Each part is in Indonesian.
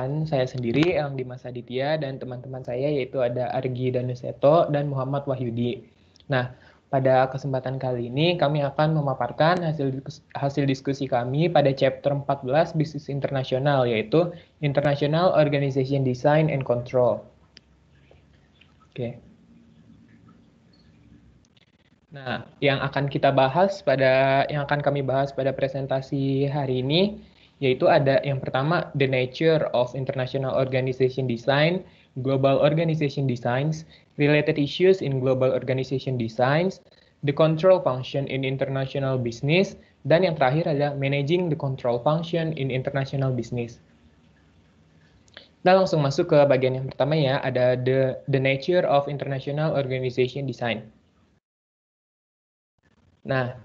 Kan saya sendiri, yang di masa Aditya, dan teman-teman saya yaitu ada Argi Danuseto dan Muhammad Wahyudi. Nah, pada kesempatan kali ini kami akan memaparkan hasil diskusi, hasil diskusi kami pada chapter 14 bisnis internasional yaitu International Organization Design and Control. Oke. Okay. Nah, yang akan kita bahas pada yang akan kami bahas pada presentasi hari ini yaitu ada yang pertama The Nature of International Organization Design, Global Organization Designs, Related Issues in Global Organization Designs, The Control Function in International Business, dan yang terakhir adalah Managing the Control Function in International Business. Nah, langsung masuk ke bagian yang pertama ya, ada the, the nature of international organization design. Nah,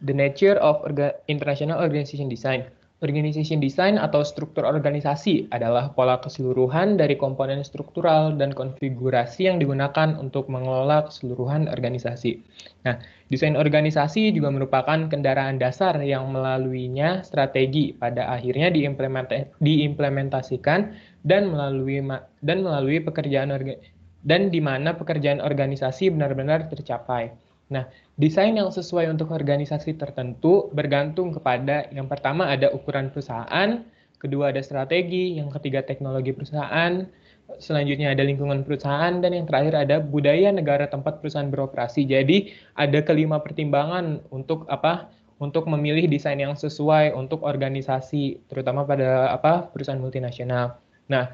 the nature of orga, international organization design. Organization design atau struktur organisasi adalah pola keseluruhan dari komponen struktural dan konfigurasi yang digunakan untuk mengelola keseluruhan organisasi. Nah, desain organisasi juga merupakan kendaraan dasar yang melaluinya strategi pada akhirnya diimplementasikan dan melalui dan melalui pekerjaan dan di mana pekerjaan organisasi benar-benar tercapai. Nah, desain yang sesuai untuk organisasi tertentu bergantung kepada yang pertama ada ukuran perusahaan, kedua ada strategi, yang ketiga teknologi perusahaan, selanjutnya ada lingkungan perusahaan, dan yang terakhir ada budaya negara tempat perusahaan beroperasi. Jadi ada kelima pertimbangan untuk apa? Untuk memilih desain yang sesuai untuk organisasi, terutama pada apa perusahaan multinasional. Nah,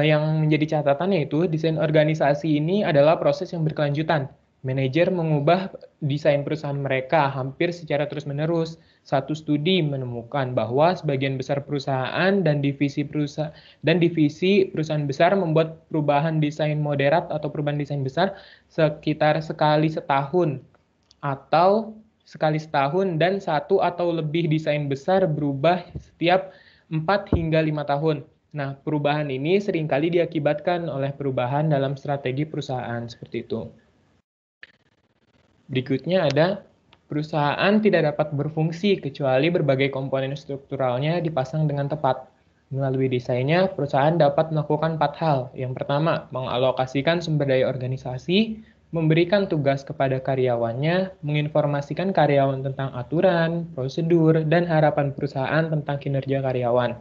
eh, yang menjadi catatannya itu desain organisasi ini adalah proses yang berkelanjutan Manajer mengubah desain perusahaan mereka hampir secara terus-menerus. Satu studi menemukan bahwa sebagian besar perusahaan dan divisi perusahaan dan divisi perusahaan besar membuat perubahan desain moderat atau perubahan desain besar sekitar sekali setahun atau sekali setahun dan satu atau lebih desain besar berubah setiap 4 hingga lima tahun. Nah, perubahan ini seringkali diakibatkan oleh perubahan dalam strategi perusahaan seperti itu. Berikutnya ada perusahaan tidak dapat berfungsi kecuali berbagai komponen strukturalnya dipasang dengan tepat. Melalui desainnya, perusahaan dapat melakukan empat hal. Yang pertama, mengalokasikan sumber daya organisasi, memberikan tugas kepada karyawannya, menginformasikan karyawan tentang aturan, prosedur, dan harapan perusahaan tentang kinerja karyawan.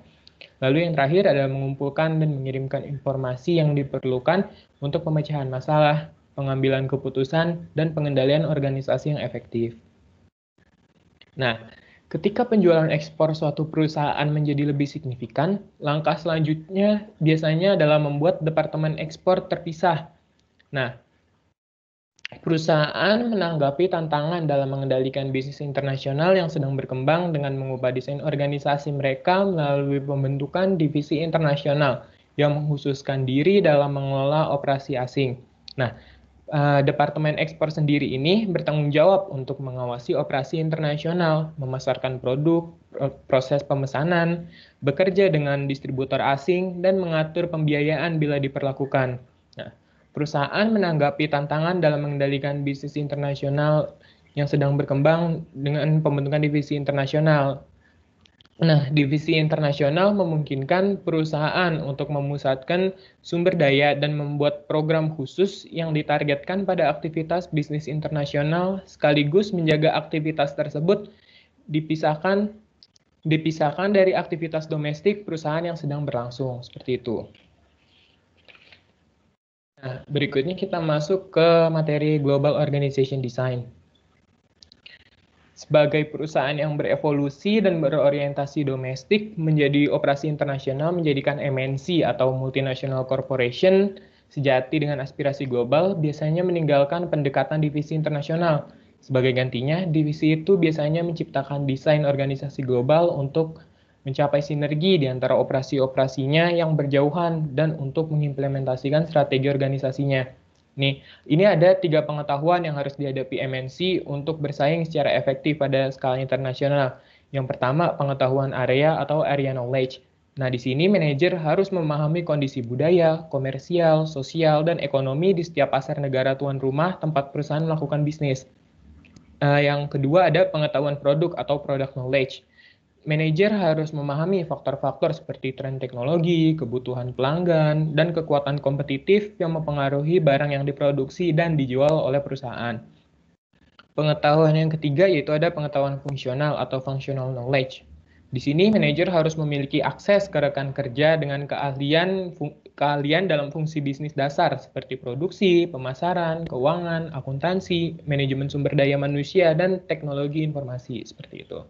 Lalu yang terakhir adalah mengumpulkan dan mengirimkan informasi yang diperlukan untuk pemecahan masalah, pengambilan keputusan, dan pengendalian organisasi yang efektif. Nah, ketika penjualan ekspor suatu perusahaan menjadi lebih signifikan, langkah selanjutnya biasanya adalah membuat departemen ekspor terpisah. Nah, perusahaan menanggapi tantangan dalam mengendalikan bisnis internasional yang sedang berkembang dengan mengubah desain organisasi mereka melalui pembentukan divisi internasional yang menghususkan diri dalam mengelola operasi asing. Nah, Eh, Departemen Ekspor sendiri ini bertanggung jawab untuk mengawasi operasi internasional, memasarkan produk, eh, proses pemesanan, bekerja dengan distributor asing, dan mengatur pembiayaan bila diperlakukan. Nah, perusahaan menanggapi tantangan dalam mengendalikan bisnis internasional yang sedang berkembang dengan pembentukan divisi internasional Nah, divisi internasional memungkinkan perusahaan untuk memusatkan sumber daya dan membuat program khusus yang ditargetkan pada aktivitas bisnis internasional sekaligus menjaga aktivitas tersebut dipisahkan dipisahkan dari aktivitas domestik perusahaan yang sedang berlangsung seperti itu. Nah, berikutnya kita masuk ke materi Global Organization Design sebagai perusahaan yang berevolusi dan berorientasi domestik menjadi operasi internasional menjadikan MNC atau multinational corporation sejati dengan aspirasi global biasanya meninggalkan pendekatan divisi internasional. Sebagai gantinya, divisi itu biasanya menciptakan desain organisasi global untuk mencapai sinergi di antara operasi-operasinya yang berjauhan dan untuk mengimplementasikan strategi organisasinya. Nih, ini ada tiga pengetahuan yang harus dihadapi MNC untuk bersaing secara efektif pada skala internasional. Yang pertama, pengetahuan area atau area knowledge. Nah, di sini manajer harus memahami kondisi budaya, komersial, sosial, dan ekonomi di setiap pasar negara tuan rumah tempat perusahaan melakukan bisnis. Nah, yang kedua ada pengetahuan produk atau product knowledge manajer harus memahami faktor-faktor seperti tren teknologi, kebutuhan pelanggan, dan kekuatan kompetitif yang mempengaruhi barang yang diproduksi dan dijual oleh perusahaan. Pengetahuan yang ketiga yaitu ada pengetahuan fungsional atau functional knowledge. Di sini manajer harus memiliki akses ke rekan kerja dengan keahlian keahlian dalam fungsi bisnis dasar seperti produksi, pemasaran, keuangan, akuntansi, manajemen sumber daya manusia dan teknologi informasi seperti itu.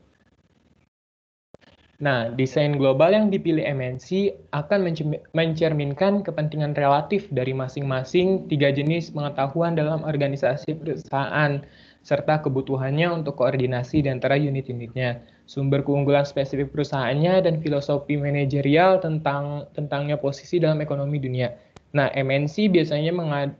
Nah, desain global yang dipilih MNC akan mencerminkan kepentingan relatif dari masing-masing tiga jenis pengetahuan dalam organisasi perusahaan, serta kebutuhannya untuk koordinasi di antara unit-unitnya, sumber keunggulan spesifik perusahaannya, dan filosofi manajerial tentang tentangnya posisi dalam ekonomi dunia. Nah, MNC biasanya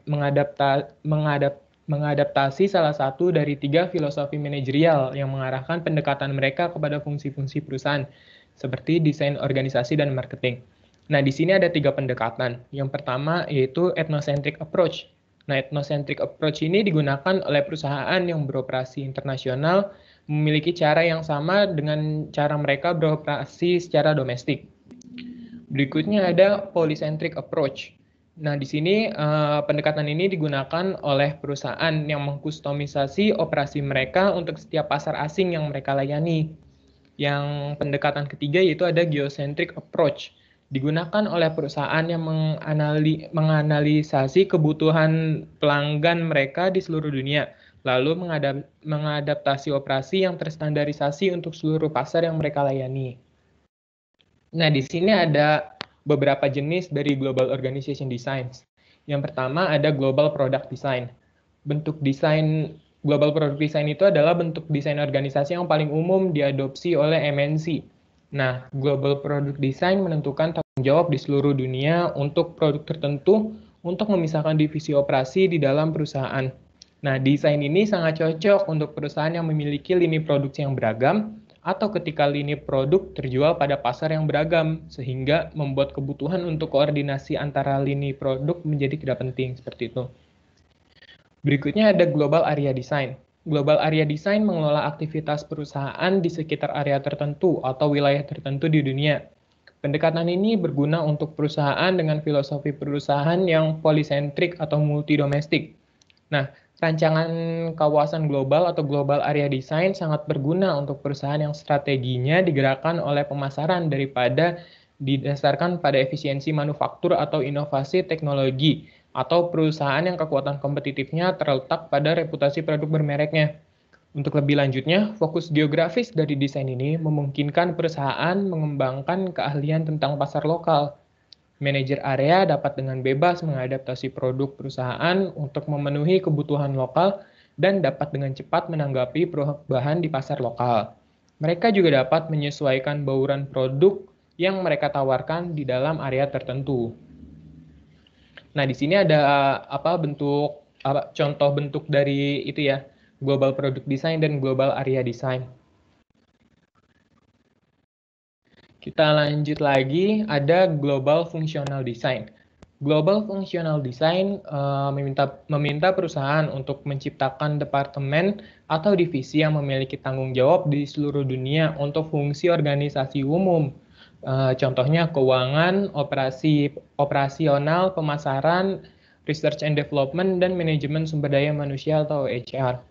mengadapta, mengadap, mengadaptasi salah satu dari tiga filosofi manajerial yang mengarahkan pendekatan mereka kepada fungsi-fungsi perusahaan, seperti desain organisasi dan marketing. Nah, di sini ada tiga pendekatan. Yang pertama yaitu ethnocentric approach. Nah, ethnocentric approach ini digunakan oleh perusahaan yang beroperasi internasional memiliki cara yang sama dengan cara mereka beroperasi secara domestik. Berikutnya ada polycentric approach. Nah, di sini uh, pendekatan ini digunakan oleh perusahaan yang mengkustomisasi operasi mereka untuk setiap pasar asing yang mereka layani. Yang pendekatan ketiga yaitu ada geocentric approach. Digunakan oleh perusahaan yang menganali menganalisasi kebutuhan pelanggan mereka di seluruh dunia, lalu mengadap mengadaptasi operasi yang terstandarisasi untuk seluruh pasar yang mereka layani. Nah, di sini ada beberapa jenis dari Global Organization Designs. Yang pertama ada Global Product Design. Bentuk desain Global Product Design itu adalah bentuk desain organisasi yang paling umum diadopsi oleh MNC. Nah, Global Product Design menentukan tanggung jawab di seluruh dunia untuk produk tertentu untuk memisahkan divisi operasi di dalam perusahaan. Nah, desain ini sangat cocok untuk perusahaan yang memiliki lini produksi yang beragam atau ketika lini produk terjual pada pasar yang beragam, sehingga membuat kebutuhan untuk koordinasi antara lini produk menjadi tidak penting seperti itu. Berikutnya ada global area design. Global area design mengelola aktivitas perusahaan di sekitar area tertentu atau wilayah tertentu di dunia. Pendekatan ini berguna untuk perusahaan dengan filosofi perusahaan yang polisentrik atau multidomestik. Nah, Rancangan kawasan global atau global area design sangat berguna untuk perusahaan yang strateginya digerakkan oleh pemasaran daripada didasarkan pada efisiensi manufaktur atau inovasi teknologi atau perusahaan yang kekuatan kompetitifnya terletak pada reputasi produk bermereknya. Untuk lebih lanjutnya, fokus geografis dari desain ini memungkinkan perusahaan mengembangkan keahlian tentang pasar lokal, manajer area dapat dengan bebas mengadaptasi produk perusahaan untuk memenuhi kebutuhan lokal dan dapat dengan cepat menanggapi perubahan di pasar lokal. Mereka juga dapat menyesuaikan bauran produk yang mereka tawarkan di dalam area tertentu. Nah, di sini ada eh, apa bentuk apa, contoh bentuk dari itu ya, global product design dan global area design. Kita lanjut lagi, ada global functional design. Global functional design uh, meminta, meminta perusahaan untuk menciptakan departemen atau divisi yang memiliki tanggung jawab di seluruh dunia untuk fungsi organisasi umum. Uh, contohnya keuangan, operasi operasional, pemasaran, research and development, dan manajemen sumber daya manusia atau HR.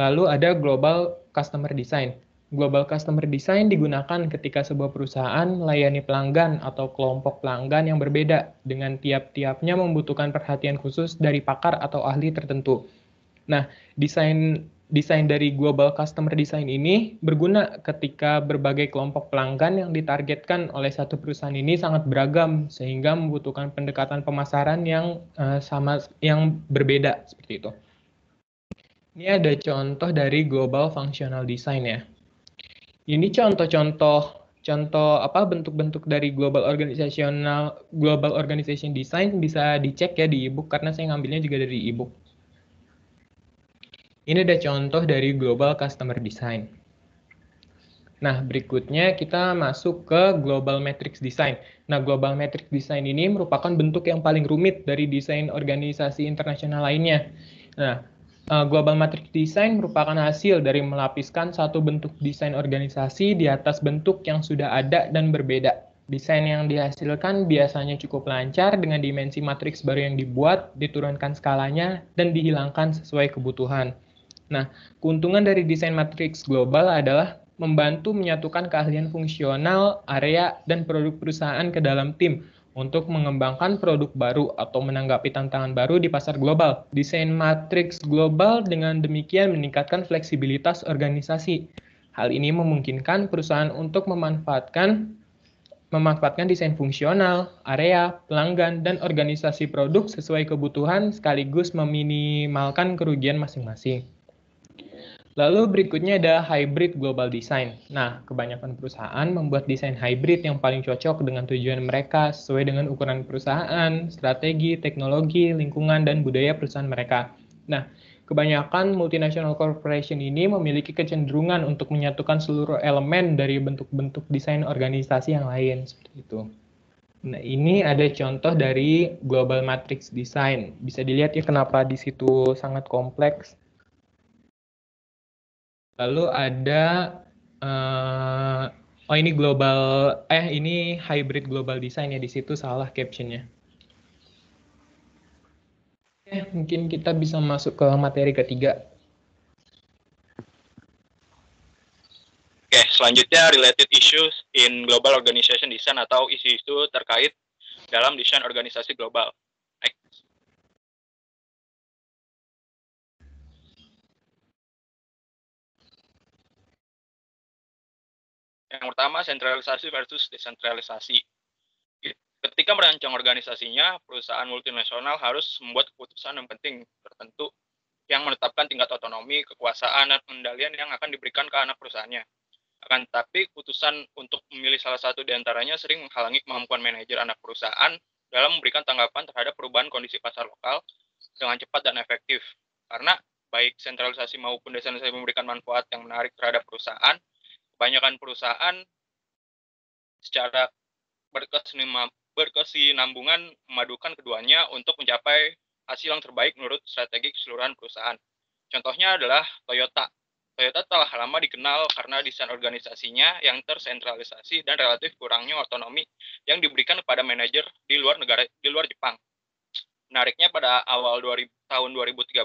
Lalu ada global customer design. Global Customer Design digunakan ketika sebuah perusahaan melayani pelanggan atau kelompok pelanggan yang berbeda dengan tiap-tiapnya membutuhkan perhatian khusus dari pakar atau ahli tertentu. Nah, desain desain dari Global Customer Design ini berguna ketika berbagai kelompok pelanggan yang ditargetkan oleh satu perusahaan ini sangat beragam sehingga membutuhkan pendekatan pemasaran yang uh, sama yang berbeda seperti itu. Ini ada contoh dari Global Functional Design ya ini contoh-contoh contoh apa bentuk-bentuk dari global organizational global organization design bisa dicek ya di ebook karena saya ngambilnya juga dari ebook. Ini ada contoh dari global customer design. Nah, berikutnya kita masuk ke global matrix design. Nah, global matrix design ini merupakan bentuk yang paling rumit dari desain organisasi internasional lainnya. Nah, Eh, global matrix design merupakan hasil dari melapiskan satu bentuk desain organisasi di atas bentuk yang sudah ada dan berbeda. Desain yang dihasilkan biasanya cukup lancar dengan dimensi matriks baru yang dibuat, diturunkan skalanya, dan dihilangkan sesuai kebutuhan. Nah, keuntungan dari desain matriks global adalah membantu menyatukan keahlian fungsional, area, dan produk perusahaan ke dalam tim, untuk mengembangkan produk baru atau menanggapi tantangan baru di pasar global. Desain matriks global dengan demikian meningkatkan fleksibilitas organisasi. Hal ini memungkinkan perusahaan untuk memanfaatkan memanfaatkan desain fungsional, area, pelanggan, dan organisasi produk sesuai kebutuhan sekaligus meminimalkan kerugian masing-masing. Lalu berikutnya ada hybrid global design. Nah, kebanyakan perusahaan membuat desain hybrid yang paling cocok dengan tujuan mereka sesuai dengan ukuran perusahaan, strategi, teknologi, lingkungan, dan budaya perusahaan mereka. Nah, kebanyakan multinational corporation ini memiliki kecenderungan untuk menyatukan seluruh elemen dari bentuk-bentuk desain organisasi yang lain, seperti itu. Nah, ini ada contoh dari global matrix design. Bisa dilihat ya kenapa di situ sangat kompleks Lalu ada uh, oh ini global eh ini hybrid global design ya di situ salah captionnya. Oke, mungkin kita bisa masuk ke materi ketiga. Oke, selanjutnya related issues in global organization design atau isu-isu terkait dalam desain organisasi global. Yang pertama, sentralisasi versus desentralisasi. Ketika merancang organisasinya, perusahaan multinasional harus membuat keputusan yang penting tertentu yang menetapkan tingkat otonomi, kekuasaan, dan pengendalian yang akan diberikan ke anak perusahaannya. Akan tetapi, keputusan untuk memilih salah satu di antaranya sering menghalangi kemampuan manajer anak perusahaan dalam memberikan tanggapan terhadap perubahan kondisi pasar lokal dengan cepat dan efektif. Karena baik sentralisasi maupun desentralisasi memberikan manfaat yang menarik terhadap perusahaan, kebanyakan perusahaan secara berkesinambungan memadukan keduanya untuk mencapai hasil yang terbaik menurut strategi keseluruhan perusahaan. Contohnya adalah Toyota. Toyota telah lama dikenal karena desain organisasinya yang tersentralisasi dan relatif kurangnya otonomi yang diberikan kepada manajer di luar negara di luar Jepang. Menariknya pada awal 2000, tahun 2013,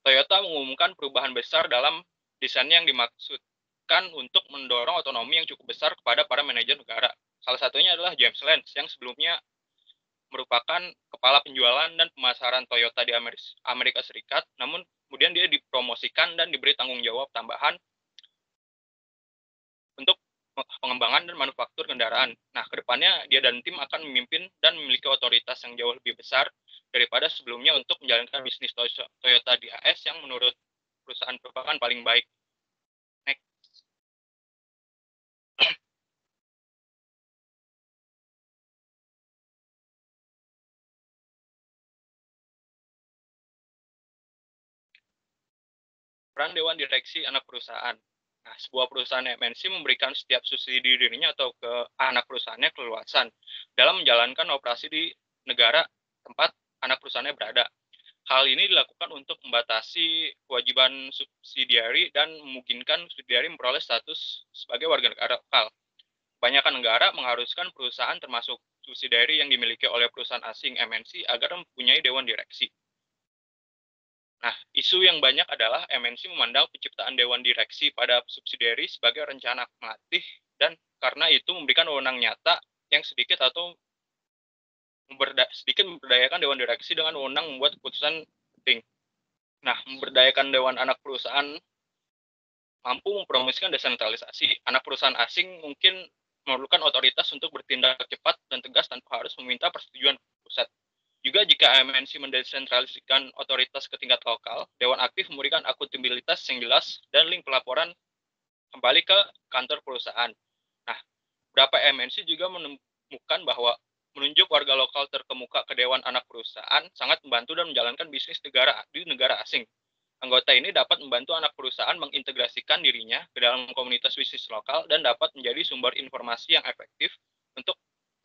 Toyota mengumumkan perubahan besar dalam desain yang dimaksud digunakan untuk mendorong otonomi yang cukup besar kepada para manajer negara. Salah satunya adalah James Lenz yang sebelumnya merupakan kepala penjualan dan pemasaran Toyota di Amerika Serikat, namun kemudian dia dipromosikan dan diberi tanggung jawab tambahan untuk pengembangan dan manufaktur kendaraan. Nah, kedepannya dia dan tim akan memimpin dan memiliki otoritas yang jauh lebih besar daripada sebelumnya untuk menjalankan bisnis Toyota di AS yang menurut perusahaan merupakan paling baik. peran dewan direksi anak perusahaan. Nah, sebuah perusahaan MNC memberikan setiap subsidi dirinya atau ke anak perusahaannya keleluasan dalam menjalankan operasi di negara tempat anak perusahaannya berada. Hal ini dilakukan untuk membatasi kewajiban subsidiari dan memungkinkan subsidiari memperoleh status sebagai warga negara lokal. Kebanyakan negara mengharuskan perusahaan termasuk subsidiari yang dimiliki oleh perusahaan asing MNC agar mempunyai dewan direksi. Nah, isu yang banyak adalah MNC memandang penciptaan Dewan Direksi pada subsidiari sebagai rencana akmatif dan karena itu memberikan wewenang nyata yang sedikit atau memberda sedikit memberdayakan Dewan Direksi dengan wewenang membuat keputusan penting. Nah, memberdayakan Dewan Anak Perusahaan mampu mempromosikan desentralisasi. Anak perusahaan asing mungkin memerlukan otoritas untuk bertindak cepat dan tegas tanpa harus meminta persetujuan jika MNC mendesentralisasikan otoritas ke tingkat lokal, Dewan Aktif memberikan akuntabilitas yang jelas dan link pelaporan kembali ke kantor perusahaan. Nah, beberapa MNC juga menemukan bahwa menunjuk warga lokal terkemuka ke Dewan Anak Perusahaan sangat membantu dan menjalankan bisnis negara di negara asing. Anggota ini dapat membantu anak perusahaan mengintegrasikan dirinya ke dalam komunitas bisnis lokal dan dapat menjadi sumber informasi yang efektif untuk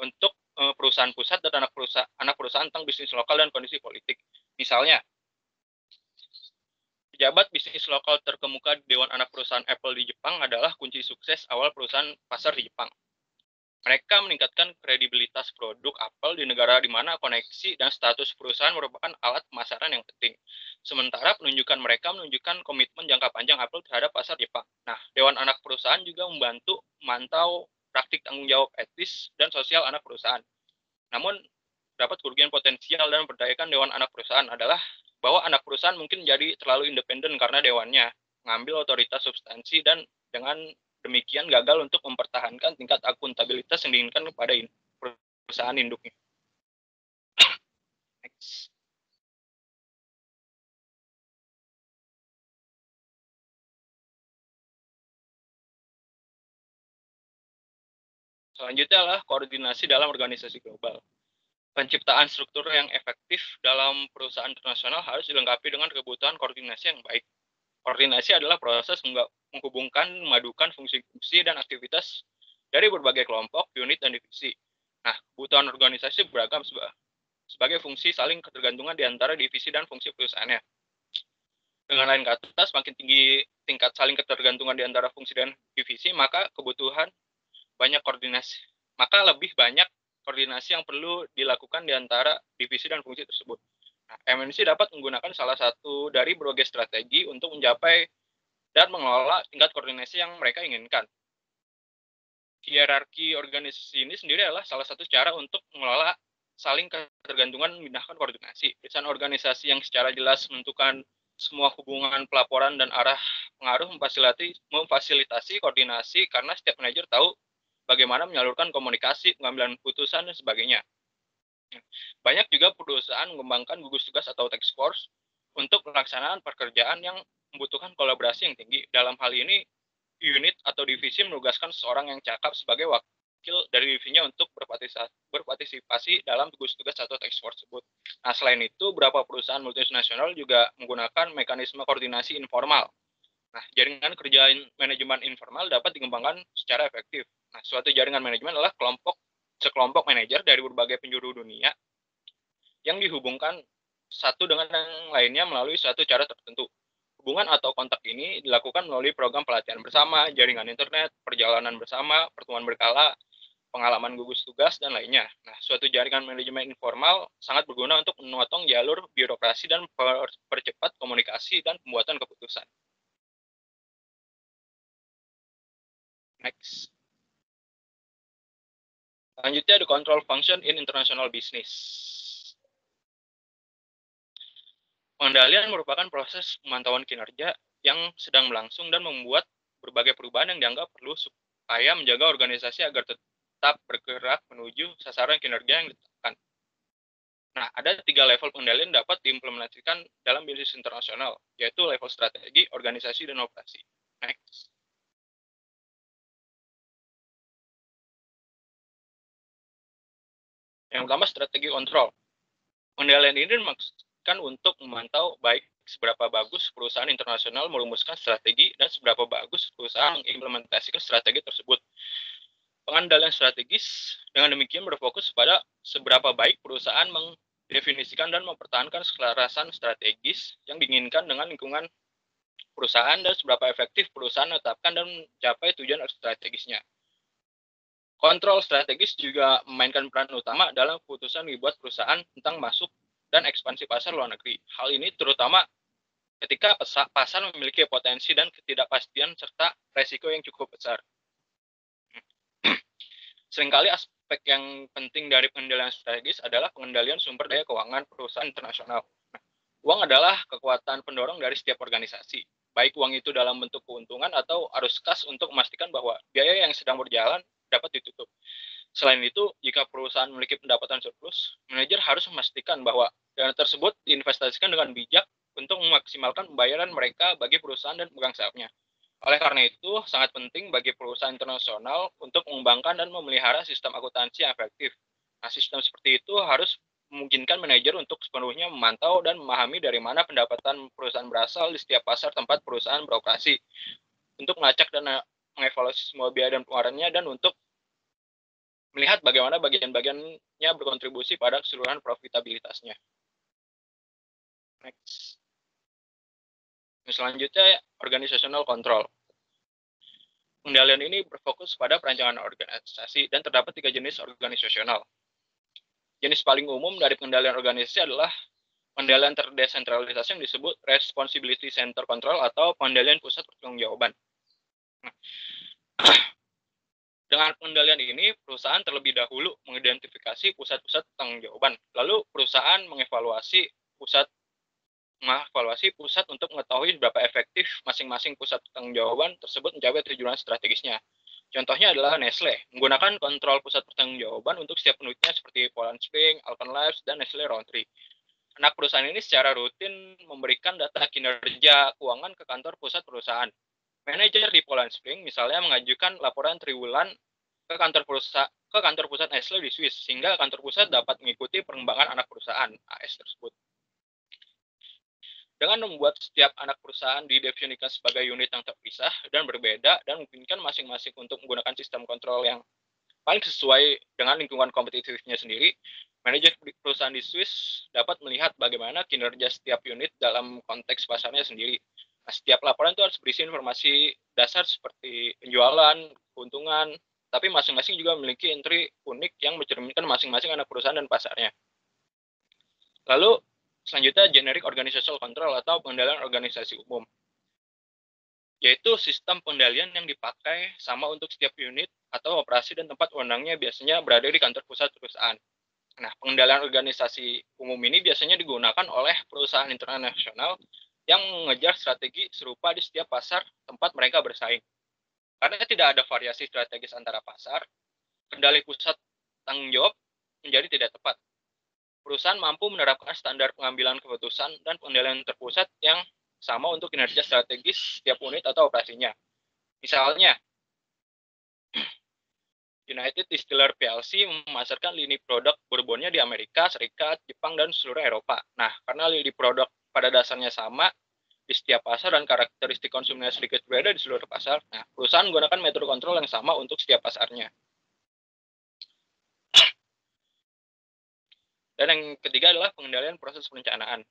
untuk eh, perusahaan pusat dan anak perusahaan anak perusahaan tentang bisnis lokal dan kondisi politik. Misalnya, pejabat bisnis lokal terkemuka di Dewan Anak Perusahaan Apple di Jepang adalah kunci sukses awal perusahaan pasar di Jepang. Mereka meningkatkan kredibilitas produk Apple di negara di mana koneksi dan status perusahaan merupakan alat pemasaran yang penting. Sementara penunjukan mereka menunjukkan komitmen jangka panjang Apple terhadap pasar Jepang. Nah, Dewan Anak Perusahaan juga membantu memantau praktik tanggung jawab etis dan sosial anak perusahaan. Namun, dapat kerugian potensial dan memperdayakan dewan anak perusahaan adalah bahwa anak perusahaan mungkin jadi terlalu independen karena dewannya mengambil otoritas substansi dan dengan demikian gagal untuk mempertahankan tingkat akuntabilitas yang diinginkan kepada perusahaan induknya. Next. Selanjutnya adalah koordinasi dalam organisasi global. Penciptaan struktur yang efektif dalam perusahaan internasional harus dilengkapi dengan kebutuhan koordinasi yang baik. Koordinasi adalah proses menghubungkan, memadukan fungsi-fungsi dan aktivitas dari berbagai kelompok, unit, dan divisi. Nah, kebutuhan organisasi beragam sebagai fungsi saling ketergantungan di antara divisi dan fungsi perusahaannya. Dengan lain kata, semakin tinggi tingkat saling ketergantungan di antara fungsi dan divisi, maka kebutuhan banyak koordinasi. Maka lebih banyak koordinasi yang perlu dilakukan di antara divisi dan fungsi tersebut. Nah, MNC dapat menggunakan salah satu dari berbagai strategi untuk mencapai dan mengelola tingkat koordinasi yang mereka inginkan. Hierarki organisasi ini sendiri adalah salah satu cara untuk mengelola saling ketergantungan memindahkan koordinasi. Desain organisasi yang secara jelas menentukan semua hubungan pelaporan dan arah pengaruh memfasilitasi, memfasilitasi koordinasi karena setiap manajer tahu bagaimana menyalurkan komunikasi, pengambilan keputusan, dan sebagainya. Banyak juga perusahaan mengembangkan gugus tugas atau task force untuk pelaksanaan pekerjaan yang membutuhkan kolaborasi yang tinggi. Dalam hal ini, unit atau divisi menugaskan seorang yang cakap sebagai wakil dari divisinya untuk berpartisipasi dalam gugus tugas atau task force tersebut. Nah, selain itu, beberapa perusahaan multinasional juga menggunakan mekanisme koordinasi informal Nah, jaringan kerja manajemen informal dapat dikembangkan secara efektif. Nah, suatu jaringan manajemen adalah kelompok sekelompok manajer dari berbagai penjuru dunia yang dihubungkan satu dengan yang lainnya melalui suatu cara tertentu. Hubungan atau kontak ini dilakukan melalui program pelatihan bersama, jaringan internet, perjalanan bersama, pertemuan berkala, pengalaman gugus tugas, dan lainnya. Nah, suatu jaringan manajemen informal sangat berguna untuk menotong jalur birokrasi dan percepat komunikasi dan pembuatan keputusan. Next. Selanjutnya ada control function in international business. Pengendalian merupakan proses pemantauan kinerja yang sedang berlangsung dan membuat berbagai perubahan yang dianggap perlu supaya menjaga organisasi agar tetap bergerak menuju sasaran kinerja yang ditetapkan. Nah, ada tiga level pengendalian dapat diimplementasikan dalam bisnis internasional, yaitu level strategi, organisasi, dan operasi. Next. Yang pertama strategi kontrol. Pengendalian ini dimaksudkan untuk memantau baik seberapa bagus perusahaan internasional merumuskan strategi dan seberapa bagus perusahaan mengimplementasikan strategi tersebut. Pengendalian strategis dengan demikian berfokus pada seberapa baik perusahaan mendefinisikan dan mempertahankan keselarasan strategis yang diinginkan dengan lingkungan perusahaan dan seberapa efektif perusahaan menetapkan dan mencapai tujuan strategisnya. Kontrol strategis juga memainkan peran utama dalam keputusan dibuat perusahaan tentang masuk dan ekspansi pasar luar negeri. Hal ini terutama ketika pasar memiliki potensi dan ketidakpastian serta resiko yang cukup besar. Seringkali aspek yang penting dari pengendalian strategis adalah pengendalian sumber daya keuangan perusahaan internasional. Uang adalah kekuatan pendorong dari setiap organisasi, baik uang itu dalam bentuk keuntungan atau arus kas untuk memastikan bahwa biaya yang sedang berjalan dapat ditutup. Selain itu, jika perusahaan memiliki pendapatan surplus, manajer harus memastikan bahwa dana tersebut diinvestasikan dengan bijak untuk memaksimalkan pembayaran mereka bagi perusahaan dan pegang sahamnya. Oleh karena itu, sangat penting bagi perusahaan internasional untuk mengembangkan dan memelihara sistem akuntansi yang efektif. Nah, sistem seperti itu harus memungkinkan manajer untuk sepenuhnya memantau dan memahami dari mana pendapatan perusahaan berasal di setiap pasar tempat perusahaan beroperasi untuk melacak dana mengevaluasi semua biaya dan pengeluarannya dan untuk melihat bagaimana bagian-bagiannya berkontribusi pada keseluruhan profitabilitasnya. Next. Selanjutnya, organizational control. Pengendalian ini berfokus pada perancangan organisasi dan terdapat tiga jenis organisasional. Jenis paling umum dari pengendalian organisasi adalah pengendalian terdesentralisasi yang disebut responsibility center control atau pengendalian pusat pertanggungjawaban. jawaban dengan pengendalian ini, perusahaan terlebih dahulu mengidentifikasi pusat-pusat tanggung jawaban. Lalu perusahaan mengevaluasi pusat mengevaluasi pusat untuk mengetahui berapa efektif masing-masing pusat tanggung jawaban tersebut mencapai tujuan strategisnya. Contohnya adalah Nestle, menggunakan kontrol pusat jawaban untuk setiap penduduknya seperti Poland Spring, Alpen Labs, dan Nestle Roundtree. Anak perusahaan ini secara rutin memberikan data kinerja keuangan ke kantor pusat perusahaan manajer di Poland Spring misalnya mengajukan laporan triwulan ke kantor pusat ke kantor pusat Nestle di Swiss sehingga kantor pusat dapat mengikuti perkembangan anak perusahaan AS tersebut. Dengan membuat setiap anak perusahaan didefinisikan sebagai unit yang terpisah dan berbeda dan memungkinkan masing-masing untuk menggunakan sistem kontrol yang paling sesuai dengan lingkungan kompetitifnya sendiri, manajer perusahaan di Swiss dapat melihat bagaimana kinerja setiap unit dalam konteks pasarnya sendiri Nah, setiap laporan itu harus berisi informasi dasar seperti penjualan, keuntungan, tapi masing-masing juga memiliki entry unik yang mencerminkan masing-masing anak perusahaan dan pasarnya. Lalu selanjutnya generic organizational control atau pengendalian organisasi umum yaitu sistem pengendalian yang dipakai sama untuk setiap unit atau operasi dan tempat undangnya biasanya berada di kantor pusat perusahaan. Nah, pengendalian organisasi umum ini biasanya digunakan oleh perusahaan internasional yang mengejar strategi serupa di setiap pasar tempat mereka bersaing. Karena tidak ada variasi strategis antara pasar, kendali pusat tanggung jawab menjadi tidak tepat. Perusahaan mampu menerapkan standar pengambilan keputusan dan pengendalian terpusat yang sama untuk kinerja strategis setiap unit atau operasinya. Misalnya, United Distiller PLC memasarkan lini produk bourbonnya di Amerika Serikat, Jepang, dan seluruh Eropa. Nah, karena lini produk pada dasarnya sama di setiap pasar dan karakteristik konsumennya sedikit berbeda di seluruh pasar. Nah, perusahaan menggunakan metode kontrol yang sama untuk setiap pasarnya. Dan yang ketiga adalah pengendalian proses perencanaan.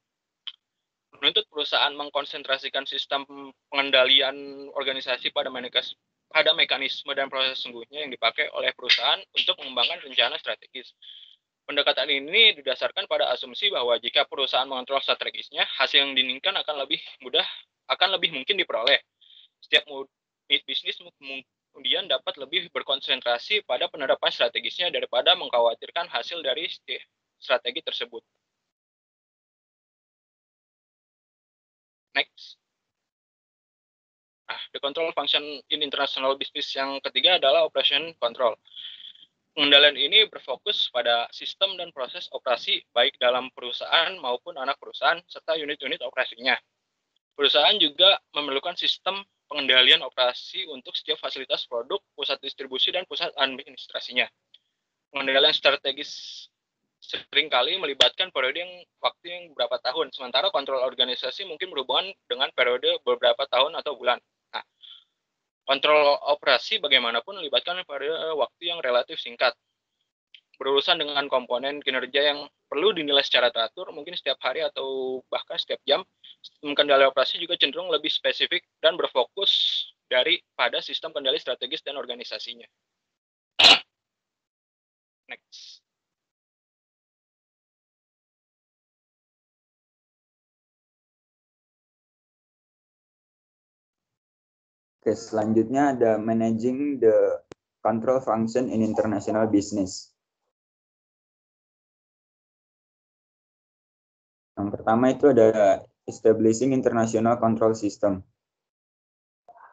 Menuntut perusahaan mengkonsentrasikan sistem pengendalian organisasi pada mekanisme pada mekanisme dan proses sungguhnya yang dipakai oleh perusahaan untuk mengembangkan rencana strategis. Pendekatan ini didasarkan pada asumsi bahwa jika perusahaan mengontrol strategisnya, hasil yang diinginkan akan lebih mudah, akan lebih mungkin diperoleh. Setiap unit bisnis kemudian dapat lebih berkonsentrasi pada penerapan strategisnya daripada mengkhawatirkan hasil dari strategi tersebut. Next. Nah, the control function in international business yang ketiga adalah operation control pengendalian ini berfokus pada sistem dan proses operasi baik dalam perusahaan maupun anak perusahaan serta unit-unit operasinya. Perusahaan juga memerlukan sistem pengendalian operasi untuk setiap fasilitas produk, pusat distribusi, dan pusat administrasinya. Pengendalian strategis seringkali melibatkan periode yang waktu yang beberapa tahun, sementara kontrol organisasi mungkin berhubungan dengan periode beberapa tahun atau bulan. Kontrol operasi bagaimanapun melibatkan pada eh, waktu yang relatif singkat. Berurusan dengan komponen kinerja yang perlu dinilai secara teratur, mungkin setiap hari atau bahkan setiap jam, sistem kendali operasi juga cenderung lebih spesifik dan berfokus dari pada sistem kendali strategis dan organisasinya. Next. Oke, selanjutnya ada managing the control function in international business. Yang pertama itu ada establishing international control system.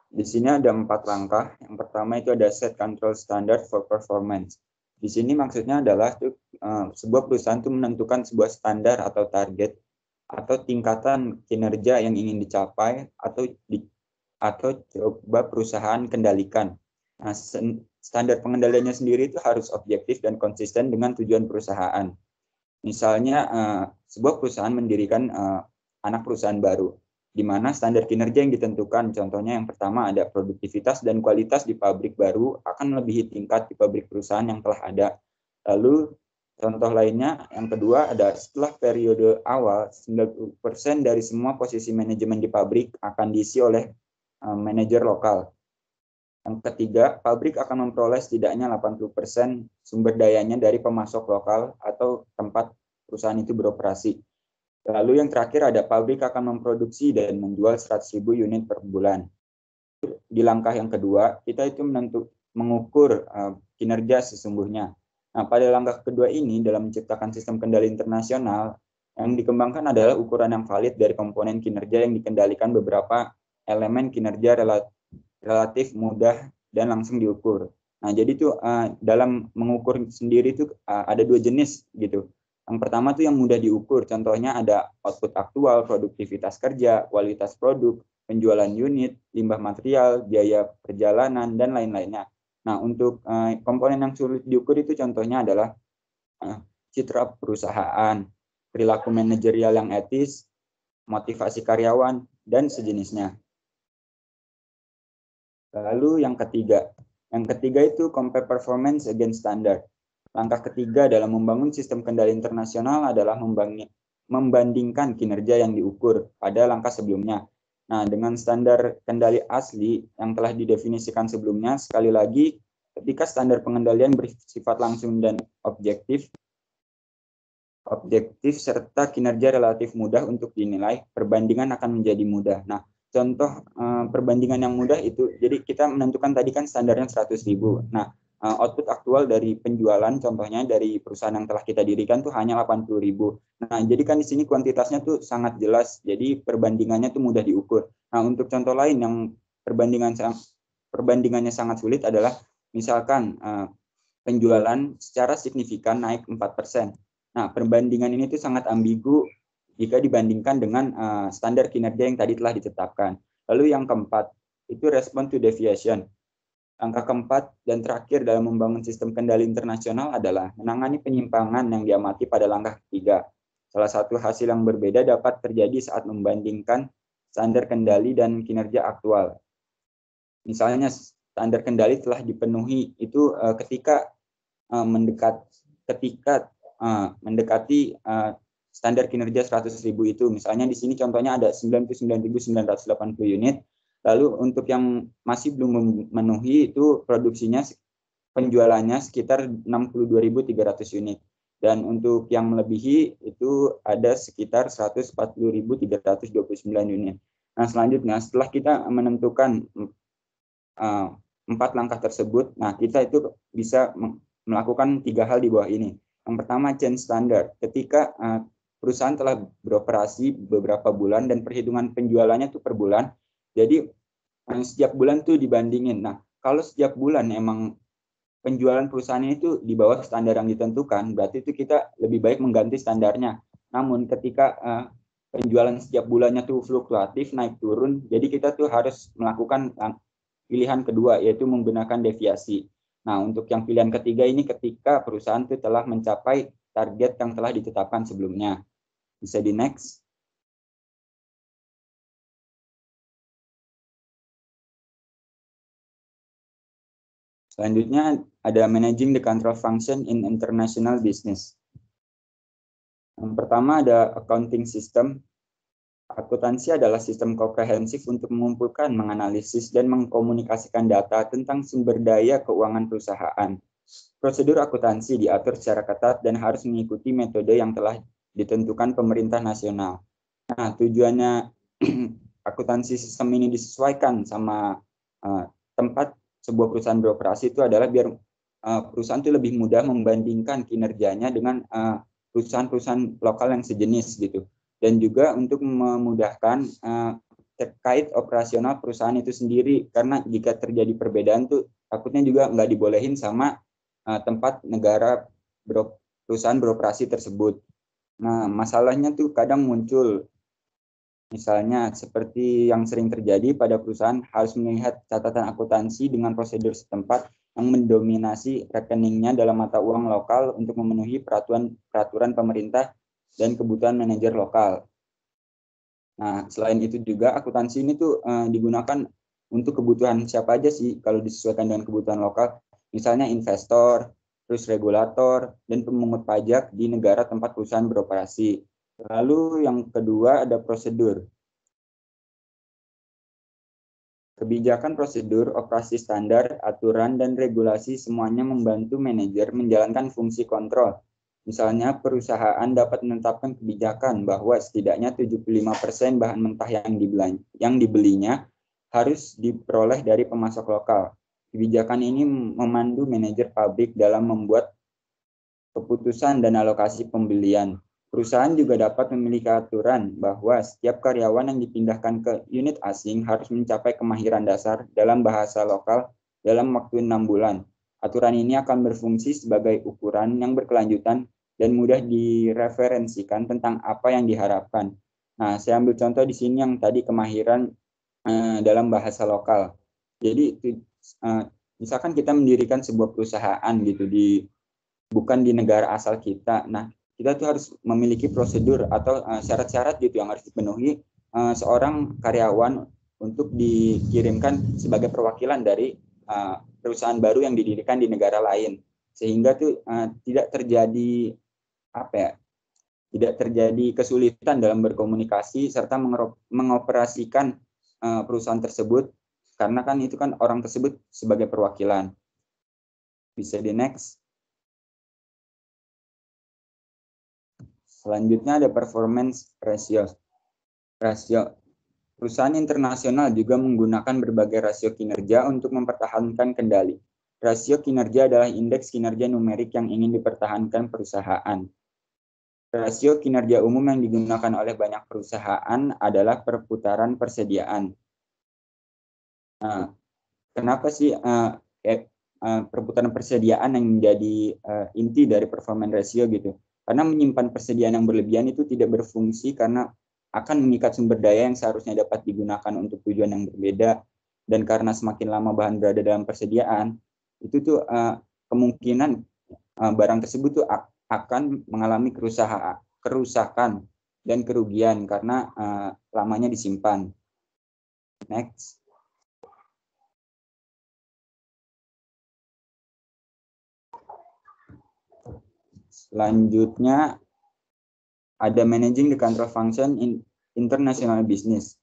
Di sini ada empat langkah. Yang pertama itu ada set control standard for performance. Di sini maksudnya adalah uh, sebuah perusahaan itu menentukan sebuah standar atau target atau tingkatan kinerja yang ingin dicapai atau di, atau coba perusahaan kendalikan. Nah, standar pengendaliannya sendiri itu harus objektif dan konsisten dengan tujuan perusahaan. Misalnya, eh, sebuah perusahaan mendirikan eh, anak perusahaan baru, di mana standar kinerja yang ditentukan, contohnya yang pertama ada produktivitas dan kualitas di pabrik baru akan lebih tingkat di pabrik perusahaan yang telah ada. Lalu Contoh lainnya, yang kedua ada setelah periode awal, 90% dari semua posisi manajemen di pabrik akan diisi oleh Eh, manajer lokal. Yang ketiga, pabrik akan memperoleh setidaknya 80% sumber dayanya dari pemasok lokal atau tempat perusahaan itu beroperasi. Lalu yang terakhir ada pabrik akan memproduksi dan menjual 100.000 unit per bulan. Di langkah yang kedua, kita itu menentu mengukur uh, kinerja sesungguhnya. Nah, pada langkah kedua ini dalam menciptakan sistem kendali internasional yang dikembangkan adalah ukuran yang valid dari komponen kinerja yang dikendalikan beberapa elemen kinerja relatif, mudah dan langsung diukur. Nah, jadi itu uh, eh, dalam mengukur sendiri itu uh, eh, ada dua jenis gitu. Yang pertama tuh yang mudah diukur, contohnya ada output aktual, produktivitas kerja, kualitas produk, penjualan unit, limbah material, biaya perjalanan, dan lain-lainnya. Nah, untuk uh, komponen yang sulit diukur itu contohnya adalah uh, citra perusahaan, perilaku manajerial yang etis, motivasi karyawan, dan sejenisnya. Lalu yang ketiga, yang ketiga itu compare performance against standard. Langkah ketiga dalam membangun sistem kendali internasional adalah membandingkan kinerja yang diukur pada langkah sebelumnya. Nah, dengan standar kendali asli yang telah didefinisikan sebelumnya, sekali lagi, ketika standar pengendalian bersifat langsung dan objektif, objektif serta kinerja relatif mudah untuk dinilai, perbandingan akan menjadi mudah. Nah, contoh eh, perbandingan yang mudah itu jadi kita menentukan tadi kan standarnya ribu. Nah, eh, output aktual dari penjualan contohnya dari perusahaan yang telah kita dirikan tuh hanya ribu. Nah, jadi kan di sini kuantitasnya tuh sangat jelas. Jadi perbandingannya tuh mudah diukur. Nah, untuk contoh lain yang perbandingan perbandingannya sangat sulit adalah misalkan eh, penjualan secara signifikan naik 4%. Nah, perbandingan ini tuh sangat ambigu jika dibandingkan dengan uh, standar kinerja yang tadi telah ditetapkan. Lalu yang keempat, itu respon to deviation. Angka keempat dan terakhir dalam membangun sistem kendali internasional adalah menangani penyimpangan yang diamati pada langkah ketiga. Salah satu hasil yang berbeda dapat terjadi saat membandingkan standar kendali dan kinerja aktual. Misalnya standar kendali telah dipenuhi itu eh, ketika eh, mendekat ketika mendekati standar kinerja 100.000 itu. Misalnya di sini contohnya ada 99.980 unit. Lalu untuk yang masih belum memenuhi itu produksinya penjualannya sekitar 62.300 unit. Dan untuk yang melebihi itu ada sekitar 140.329 unit. Nah selanjutnya setelah kita menentukan uh, empat langkah tersebut, nah kita itu bisa melakukan tiga hal di bawah ini. Yang pertama, change standard. Ketika uh, perusahaan telah beroperasi beberapa bulan dan perhitungan penjualannya tuh per bulan. Jadi eh, setiap bulan tuh dibandingin. Nah, kalau setiap bulan emang penjualan perusahaan itu di bawah standar yang ditentukan, berarti itu kita lebih baik mengganti standarnya. Namun ketika uh, penjualan setiap bulannya tuh fluktuatif, naik turun, jadi kita tuh harus melakukan pilihan kedua yaitu menggunakan deviasi. Nah, untuk yang pilihan ketiga ini ketika perusahaan itu telah mencapai target yang telah ditetapkan sebelumnya. Bisa di next. Selanjutnya ada managing the control function in international business. Yang pertama ada accounting system. Akuntansi adalah sistem komprehensif untuk mengumpulkan, menganalisis, dan mengkomunikasikan data tentang sumber daya keuangan perusahaan. Prosedur akuntansi diatur secara ketat dan harus mengikuti metode yang telah ditentukan pemerintah nasional. Nah, tujuannya akuntansi sistem ini disesuaikan sama uh, tempat sebuah perusahaan beroperasi itu adalah biar uh, perusahaan itu lebih mudah membandingkan kinerjanya dengan eh, perusahaan-perusahaan lokal yang sejenis gitu. Dan juga untuk memudahkan uh, terkait operasional perusahaan itu sendiri karena jika terjadi perbedaan tuh takutnya juga nggak dibolehin sama uh, tempat negara bero perusahaan beroperasi tersebut. Nah, masalahnya tuh kadang muncul. Misalnya, seperti yang sering terjadi pada perusahaan harus melihat catatan akuntansi dengan prosedur setempat yang mendominasi rekeningnya dalam mata uang lokal untuk memenuhi peraturan peraturan pemerintah dan kebutuhan manajer lokal. Nah, selain itu juga akuntansi ini tuh eh, digunakan untuk kebutuhan siapa aja sih kalau disesuaikan dengan kebutuhan lokal. Misalnya investor, terus regulator, dan pemungut pajak di negara tempat perusahaan beroperasi. Lalu yang kedua ada prosedur. Kebijakan prosedur, operasi standar, aturan, dan regulasi semuanya membantu manajer menjalankan fungsi kontrol. Misalnya perusahaan dapat menetapkan kebijakan bahwa setidaknya 75% bahan mentah yang, yang dibelinya harus diperoleh dari pemasok lokal. Kebijakan ini memandu manajer pabrik dalam membuat keputusan dan alokasi pembelian. Perusahaan juga dapat memiliki aturan bahwa setiap karyawan yang dipindahkan ke unit asing harus mencapai kemahiran dasar dalam bahasa lokal dalam waktu enam bulan. Aturan ini akan berfungsi sebagai ukuran yang berkelanjutan dan mudah direferensikan tentang apa yang diharapkan. Nah, saya ambil contoh di sini yang tadi kemahiran eh, dalam bahasa lokal. Jadi Eh, misalkan kita mendirikan sebuah perusahaan gitu di bukan di negara asal kita. Nah, kita tuh harus memiliki prosedur atau eh, syarat-syarat uh, gitu yang harus dipenuhi uh, seorang karyawan untuk dikirimkan sebagai perwakilan dari uh, perusahaan baru yang didirikan di negara lain sehingga tuh uh, tidak terjadi apa ya tidak terjadi kesulitan dalam berkomunikasi serta mengoperasikan uh, perusahaan tersebut karena kan itu kan orang tersebut sebagai perwakilan. Bisa di next. Selanjutnya ada performance ratio. Rasio Perusahaan internasional juga menggunakan berbagai rasio kinerja untuk mempertahankan kendali. Rasio kinerja adalah indeks kinerja numerik yang ingin dipertahankan perusahaan. Rasio kinerja umum yang digunakan oleh banyak perusahaan adalah perputaran persediaan. Nah, kenapa sih uh, eh, uh, eh, perputaran persediaan yang menjadi uh, eh, inti dari performance ratio gitu? Karena menyimpan persediaan yang berlebihan itu tidak berfungsi karena akan mengikat sumber daya yang seharusnya dapat digunakan untuk tujuan yang berbeda dan karena semakin lama bahan berada dalam persediaan itu tuh uh, kemungkinan uh, barang tersebut tuh akan mengalami kerusakan kerusakan dan kerugian karena uh, lamanya disimpan next Selanjutnya ada managing the control function in international business.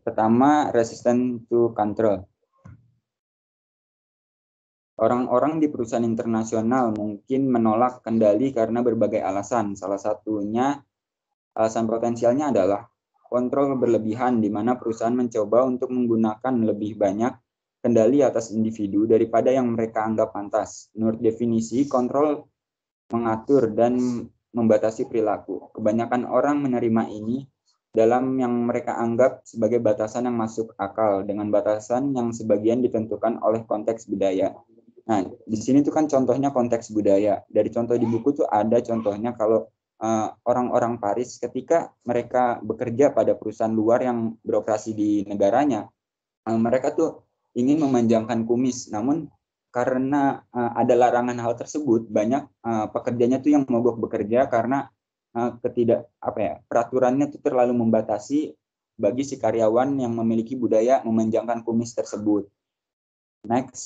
Pertama, resistant to control. Orang-orang di perusahaan internasional mungkin menolak kendali karena berbagai alasan. Salah satunya alasan potensialnya adalah kontrol berlebihan di mana perusahaan mencoba untuk menggunakan lebih banyak kendali atas individu daripada yang mereka anggap pantas. Menurut definisi, kontrol mengatur dan membatasi perilaku. Kebanyakan orang menerima ini dalam yang mereka anggap sebagai batasan yang masuk akal dengan batasan yang sebagian ditentukan oleh konteks budaya. Nah, di sini tuh kan contohnya konteks budaya. Dari contoh di buku tuh ada contohnya kalau eh, orang-orang uh, Paris ketika mereka bekerja pada perusahaan luar yang beroperasi di negaranya, uh, mereka tuh ingin memanjangkan kumis, namun karena uh, ada larangan hal tersebut banyak uh, pekerjanya tuh yang mogok bekerja karena uh, ketidak apa ya peraturannya tuh terlalu membatasi bagi si karyawan yang memiliki budaya memanjangkan kumis tersebut. Next.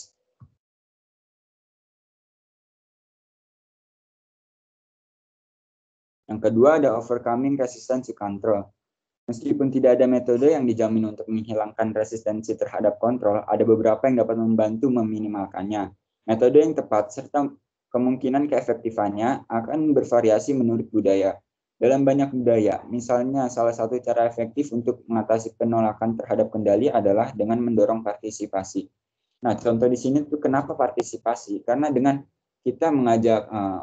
Yang kedua ada overcoming resistance to control. Meskipun tidak ada metode yang dijamin untuk menghilangkan resistensi terhadap kontrol, ada beberapa yang dapat membantu meminimalkannya. Metode yang tepat serta kemungkinan keefektifannya akan bervariasi menurut budaya. Dalam banyak budaya, misalnya salah satu cara efektif untuk mengatasi penolakan terhadap kendali adalah dengan mendorong partisipasi. Nah, contoh di sini tuh kenapa partisipasi? Karena dengan kita mengajak eh,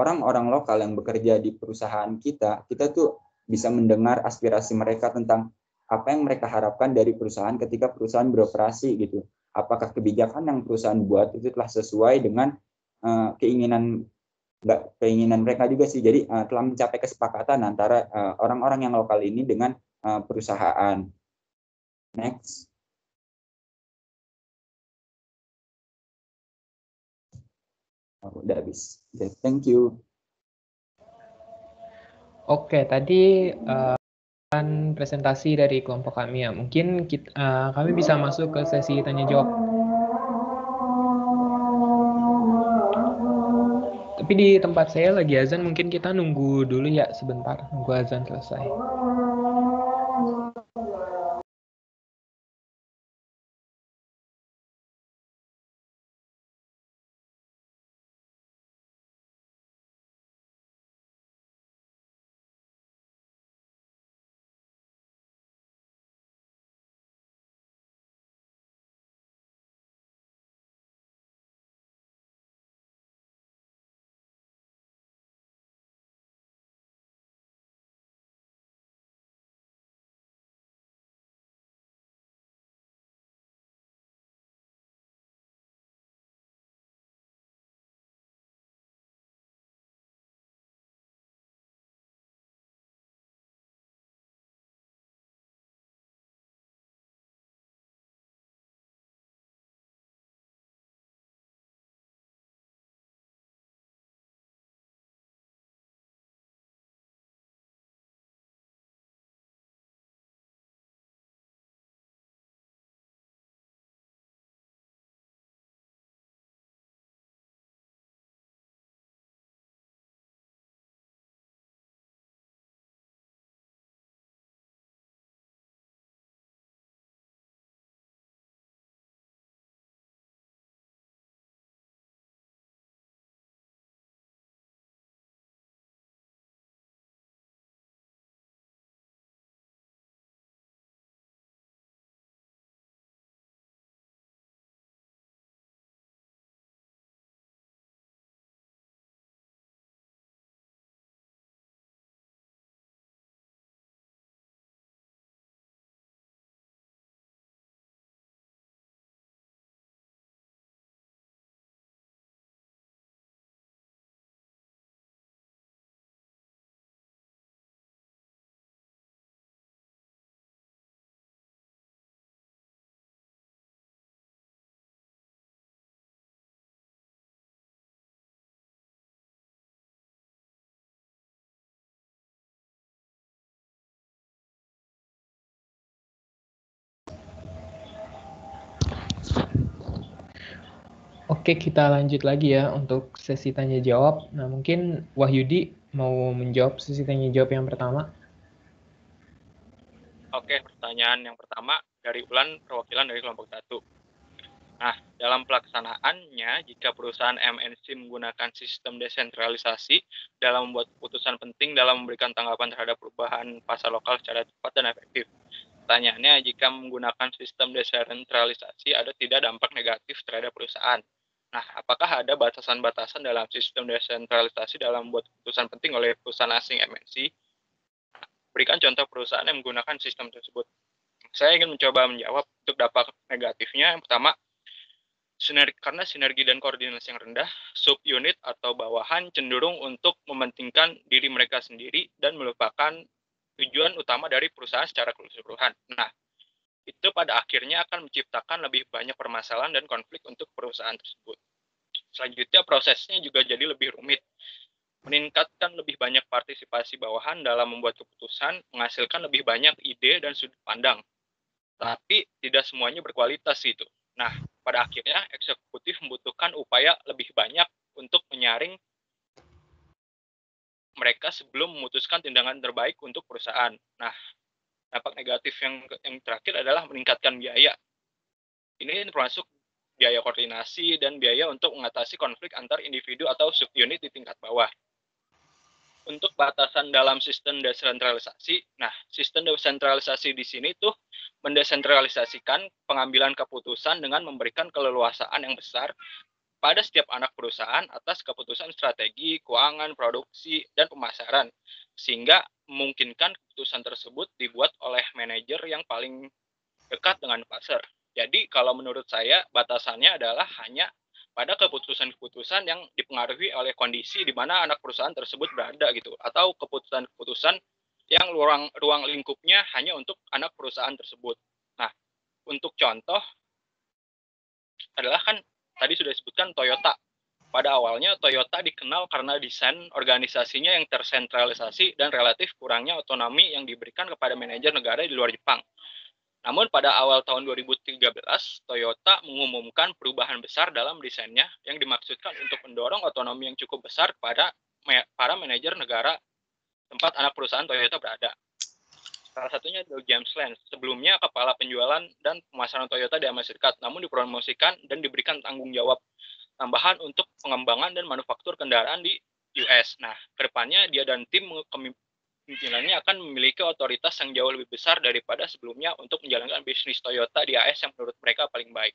orang-orang uh, lokal yang bekerja di perusahaan kita, kita tuh bisa mendengar aspirasi mereka tentang apa yang mereka harapkan dari perusahaan ketika perusahaan beroperasi gitu. Apakah kebijakan yang perusahaan buat itu telah sesuai dengan uh, keinginan nggak keinginan mereka juga sih. Jadi uh, telah mencapai kesepakatan antara eh, orang-orang uh, yang lokal ini dengan uh, perusahaan. Next. Oh, udah habis. Thank you. Oke, tadi uh, presentasi dari kelompok kami ya. Mungkin kita, uh, eh, kami bisa masuk ke sesi tanya jawab. Tapi di tempat saya lagi azan, mungkin kita nunggu dulu ya sebentar, nunggu azan selesai. Oke, kita lanjut lagi ya untuk sesi tanya jawab. Nah, mungkin Wahyudi mau menjawab sesi tanya jawab yang pertama. Oke, pertanyaan yang pertama dari Ulan perwakilan dari kelompok satu. Nah, dalam pelaksanaannya, jika perusahaan MNC menggunakan sistem desentralisasi dalam membuat keputusan penting dalam memberikan tanggapan terhadap perubahan pasar lokal secara cepat dan efektif, pertanyaannya jika menggunakan sistem desentralisasi ada tidak dampak negatif terhadap perusahaan? Nah, apakah ada batasan-batasan dalam sistem desentralisasi dalam membuat keputusan penting oleh perusahaan asing MNC? Berikan contoh perusahaan yang menggunakan sistem tersebut. Saya ingin mencoba menjawab untuk dampak negatifnya. Yang pertama, sinergi, karena sinergi dan koordinasi yang rendah, subunit atau bawahan cenderung untuk mementingkan diri mereka sendiri dan melupakan tujuan utama dari perusahaan secara keseluruhan. Nah, itu pada akhirnya akan menciptakan lebih banyak permasalahan dan konflik untuk perusahaan tersebut. Selanjutnya prosesnya juga jadi lebih rumit. Meningkatkan lebih banyak partisipasi bawahan dalam membuat keputusan, menghasilkan lebih banyak ide dan sudut pandang. Tapi tidak semuanya berkualitas itu. Nah, pada akhirnya eksekutif membutuhkan upaya lebih banyak untuk menyaring mereka sebelum memutuskan tindakan terbaik untuk perusahaan. Nah, dampak negatif yang yang terakhir adalah meningkatkan biaya. Ini termasuk biaya koordinasi dan biaya untuk mengatasi konflik antar individu atau subunit di tingkat bawah. Untuk batasan dalam sistem desentralisasi, nah sistem desentralisasi di sini tuh mendesentralisasikan pengambilan keputusan dengan memberikan keleluasaan yang besar pada setiap anak perusahaan atas keputusan strategi, keuangan, produksi, dan pemasaran, sehingga memungkinkan keputusan tersebut dibuat oleh manajer yang paling dekat dengan pasar. Jadi kalau menurut saya batasannya adalah hanya pada keputusan-keputusan yang dipengaruhi oleh kondisi di mana anak perusahaan tersebut berada gitu atau keputusan-keputusan yang ruang ruang lingkupnya hanya untuk anak perusahaan tersebut. Nah, untuk contoh adalah kan tadi sudah disebutkan Toyota. Pada awalnya Toyota dikenal karena desain organisasinya yang tersentralisasi dan relatif kurangnya otonomi yang diberikan kepada manajer negara di luar Jepang. Namun pada awal tahun 2013, Toyota mengumumkan perubahan besar dalam desainnya yang dimaksudkan untuk mendorong otonomi yang cukup besar kepada para manajer negara tempat anak perusahaan Toyota berada. Salah satunya adalah James Lance. Sebelumnya kepala penjualan dan pemasaran Toyota di Amerika Serikat, namun dipromosikan dan diberikan tanggung jawab tambahan untuk pengembangan dan manufaktur kendaraan di US. Nah, kedepannya dia dan tim kemungkinannya akan memiliki otoritas yang jauh lebih besar daripada sebelumnya untuk menjalankan bisnis Toyota di AS yang menurut mereka paling baik.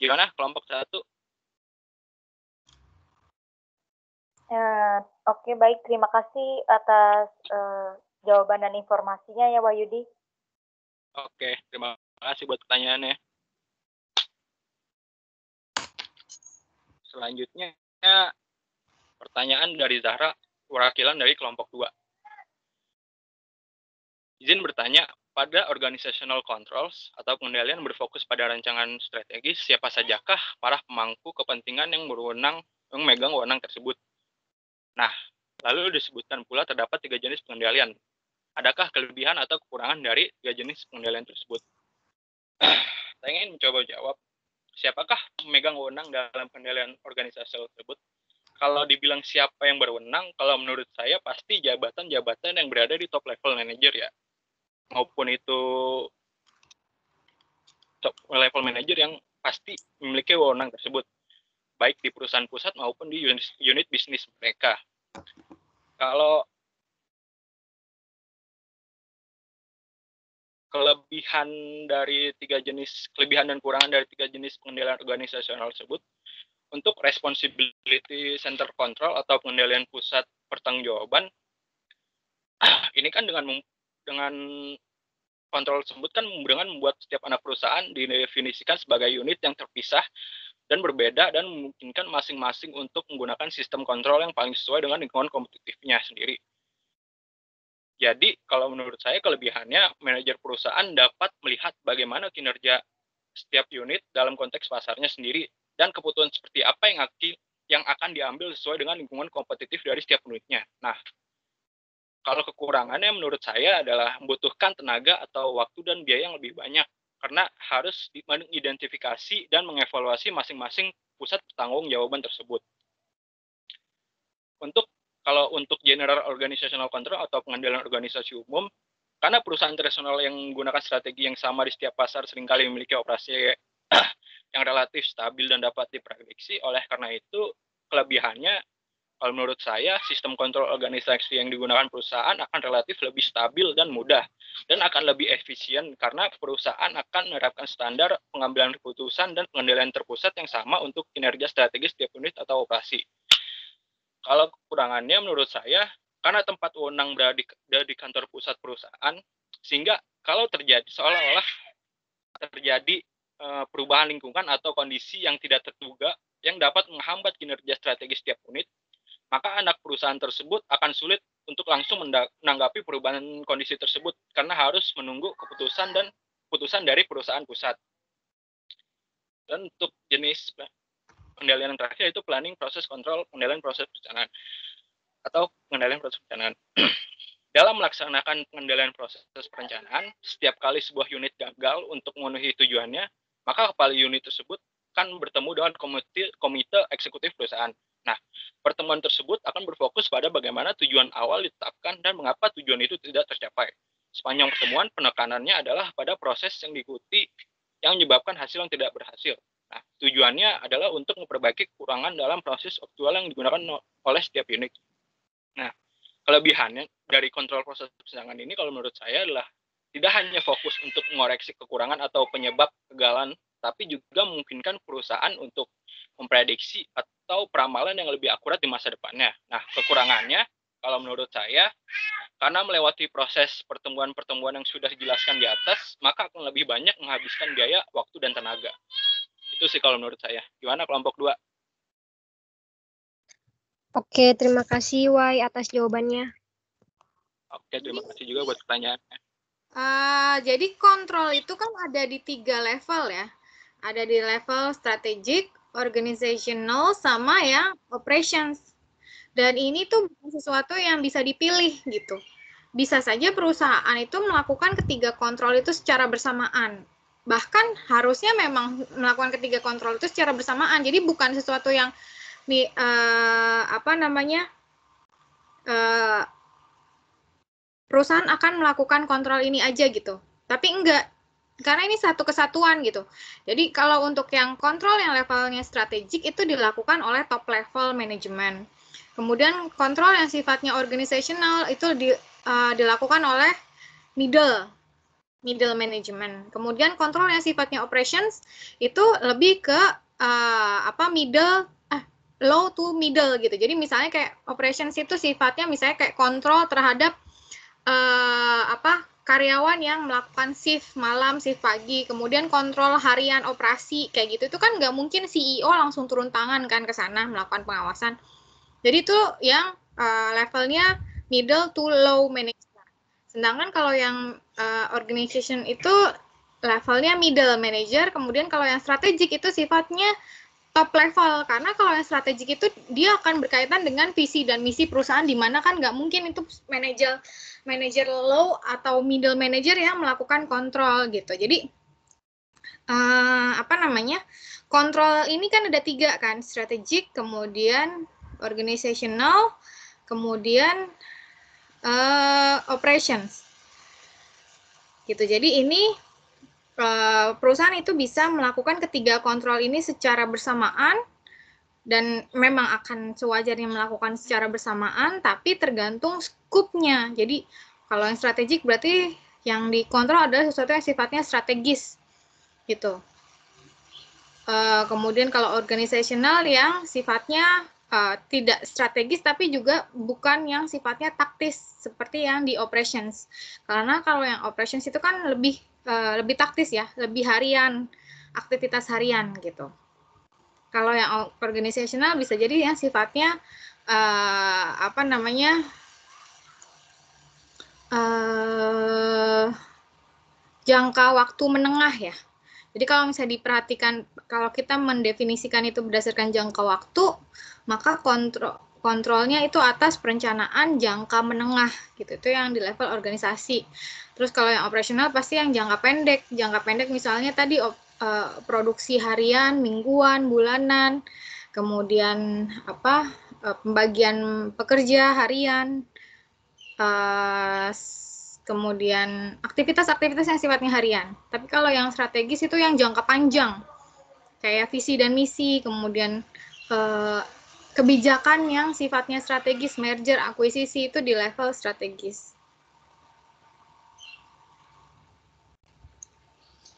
Gimana kelompok satu? Uh, Oke, okay, baik. Terima kasih atas uh, jawaban dan informasinya ya Wahyudi. Oke, terima kasih buat pertanyaannya. Selanjutnya pertanyaan dari Zahra, perwakilan dari kelompok 2. Izin bertanya, pada organizational controls atau pengendalian berfokus pada rancangan strategis, siapa sajakah para pemangku kepentingan yang berwenang, yang memegang wewenang tersebut? Nah, Lalu disebutkan pula terdapat tiga jenis pengendalian. Adakah kelebihan atau kekurangan dari tiga jenis pengendalian tersebut? Saya ingin mencoba jawab, siapakah pemegang wewenang dalam pengendalian organisasi tersebut? Kalau dibilang siapa yang berwenang, kalau menurut saya pasti jabatan-jabatan yang berada di top level manager ya. Maupun itu top level manager yang pasti memiliki wewenang tersebut baik di perusahaan pusat maupun di unit, unit bisnis mereka. Kalau kelebihan dari tiga jenis kelebihan dan kurangan dari tiga jenis pengendalian organisasional tersebut untuk responsibility center control atau pengendalian pusat pertanggungjawaban ini kan dengan dengan kontrol tersebut kan dengan membuat setiap anak perusahaan didefinisikan sebagai unit yang terpisah dan berbeda dan memungkinkan masing-masing untuk menggunakan sistem kontrol yang paling sesuai dengan lingkungan kompetitifnya sendiri. Jadi kalau menurut saya kelebihannya manajer perusahaan dapat melihat bagaimana kinerja setiap unit dalam konteks pasarnya sendiri dan keputusan seperti apa yang aktif yang akan diambil sesuai dengan lingkungan kompetitif dari setiap unitnya. Nah, kalau kekurangannya menurut saya adalah membutuhkan tenaga atau waktu dan biaya yang lebih banyak karena harus mengidentifikasi dan mengevaluasi masing-masing pusat tanggung jawaban tersebut. Untuk kalau untuk general organizational control atau pengendalian organisasi umum, karena perusahaan internasional yang menggunakan strategi yang sama di setiap pasar seringkali memiliki operasi yang relatif stabil dan dapat diprediksi, oleh karena itu kelebihannya kalau menurut saya sistem kontrol organisasi yang digunakan perusahaan akan relatif lebih stabil dan mudah dan akan lebih efisien karena perusahaan akan menerapkan standar pengambilan keputusan dan pengendalian terpusat yang sama untuk kinerja strategis tiap unit atau operasi. Kalau kekurangannya menurut saya karena tempat wewenang berada di, kantor pusat perusahaan sehingga kalau terjadi seolah-olah terjadi eh, perubahan lingkungan atau kondisi yang tidak terduga yang dapat menghambat kinerja strategis setiap unit maka anak perusahaan tersebut akan sulit untuk langsung menanggapi perubahan kondisi tersebut karena harus menunggu keputusan dan putusan dari perusahaan pusat. Dan untuk jenis pengendalian terakhir yaitu planning proses kontrol pengendalian proses perencanaan atau pengendalian proses perencanaan. Dalam melaksanakan pengendalian proses perencanaan, setiap kali sebuah unit gagal untuk memenuhi tujuannya, maka kepala unit tersebut akan bertemu dengan komite, komite eksekutif perusahaan Nah, pertemuan tersebut akan berfokus pada bagaimana tujuan awal ditetapkan dan mengapa tujuan itu tidak tercapai. Sepanjang pertemuan, penekanannya adalah pada proses yang diikuti yang menyebabkan hasil yang tidak berhasil. Nah, tujuannya adalah untuk memperbaiki kekurangan dalam proses optimal yang digunakan oleh setiap unit. Nah, kelebihannya dari kontrol proses persidangan ini kalau menurut saya adalah tidak hanya fokus untuk mengoreksi kekurangan atau penyebab kegagalan tapi juga memungkinkan perusahaan untuk memprediksi atau peramalan yang lebih akurat di masa depannya. Nah, kekurangannya kalau menurut saya karena melewati proses pertemuan-pertemuan yang sudah dijelaskan di atas, maka akan lebih banyak menghabiskan biaya, waktu, dan tenaga. Itu sih kalau menurut saya. Gimana kelompok dua? Oke, terima kasih Wai atas jawabannya. Oke, terima kasih juga buat pertanyaannya. Uh, jadi kontrol itu kan ada di tiga level ya. Ada di level strategic, organizational, sama ya operations. Dan ini tuh bukan sesuatu yang bisa dipilih gitu. Bisa saja perusahaan itu melakukan ketiga kontrol itu secara bersamaan. Bahkan harusnya memang melakukan ketiga kontrol itu secara bersamaan. Jadi bukan sesuatu yang di uh, eh, apa namanya uh, perusahaan akan melakukan kontrol ini aja gitu. Tapi enggak, karena ini satu kesatuan gitu. Jadi kalau untuk yang kontrol yang levelnya strategik itu dilakukan oleh top level manajemen. Kemudian kontrol yang sifatnya organisational itu di, uh, dilakukan oleh middle middle management. Kemudian kontrol yang sifatnya operations itu lebih ke uh, apa middle eh, low to middle gitu. Jadi misalnya kayak operations itu sifatnya misalnya kayak kontrol terhadap uh, apa karyawan yang melakukan shift malam, shift pagi, kemudian kontrol harian operasi kayak gitu itu kan nggak mungkin CEO langsung turun tangan kan ke sana melakukan pengawasan. Jadi itu yang uh, levelnya middle to low manager. Sedangkan kalau yang uh, organization itu levelnya middle manager, kemudian kalau yang strategik itu sifatnya top level karena kalau yang strategik itu dia akan berkaitan dengan visi dan misi perusahaan di mana kan nggak mungkin itu manajer manajer low atau middle manager yang melakukan kontrol gitu jadi uh, apa namanya kontrol ini kan ada tiga kan strategik kemudian organizational kemudian uh, operations gitu jadi ini Eh, perusahaan itu bisa melakukan ketiga kontrol ini secara bersamaan dan memang akan sewajarnya melakukan secara bersamaan tapi tergantung skupnya. Jadi kalau yang strategik berarti yang dikontrol adalah sesuatu yang sifatnya strategis gitu. Uh, kemudian kalau organisasional yang sifatnya uh, tidak strategis tapi juga bukan yang sifatnya taktis seperti yang di operations. Karena kalau yang operations itu kan lebih Eh, lebih taktis ya, lebih harian, aktivitas harian gitu. Kalau yang organisasional bisa jadi yang sifatnya uh, apa namanya uh, jangka waktu menengah ya. Jadi kalau misalnya diperhatikan, kalau kita mendefinisikan itu berdasarkan jangka waktu, maka kontrol kontrolnya itu atas perencanaan jangka menengah gitu itu yang di level organisasi terus kalau yang operasional pasti yang jangka pendek jangka pendek misalnya tadi op, uh, produksi harian mingguan bulanan kemudian apa uh, pembagian pekerja harian uh, kemudian aktivitas-aktivitas yang sifatnya harian tapi kalau yang strategis itu yang jangka panjang kayak visi dan misi kemudian kebijakan yang sifatnya strategis merger akuisisi itu di level strategis.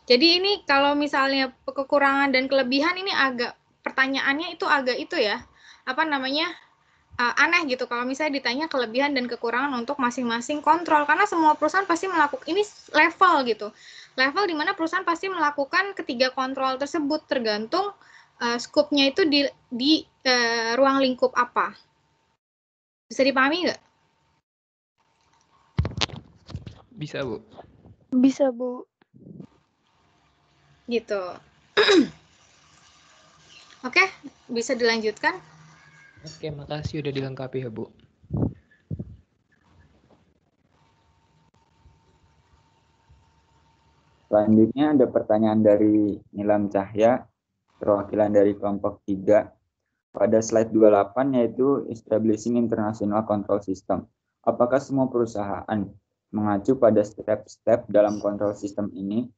Jadi ini kalau misalnya kekurangan dan kelebihan ini agak pertanyaannya itu agak itu ya apa namanya e, aneh gitu kalau misalnya ditanya kelebihan dan kekurangan untuk masing-masing kontrol karena semua perusahaan pasti melakukan ini level gitu level dimana perusahaan pasti melakukan ketiga kontrol tersebut tergantung uh, skupnya itu di, di uh, ruang lingkup apa? Bisa dipahami nggak? Bisa, Bu. Bisa, Bu. Gitu. Oke, okay, bisa dilanjutkan. Oke, okay, makasih udah dilengkapi ya, Bu. Selanjutnya ada pertanyaan dari Nilam Cahya perwakilan dari kelompok 3 pada slide 28 yaitu establishing international control system. Apakah semua perusahaan mengacu pada step-step dalam kontrol sistem ini?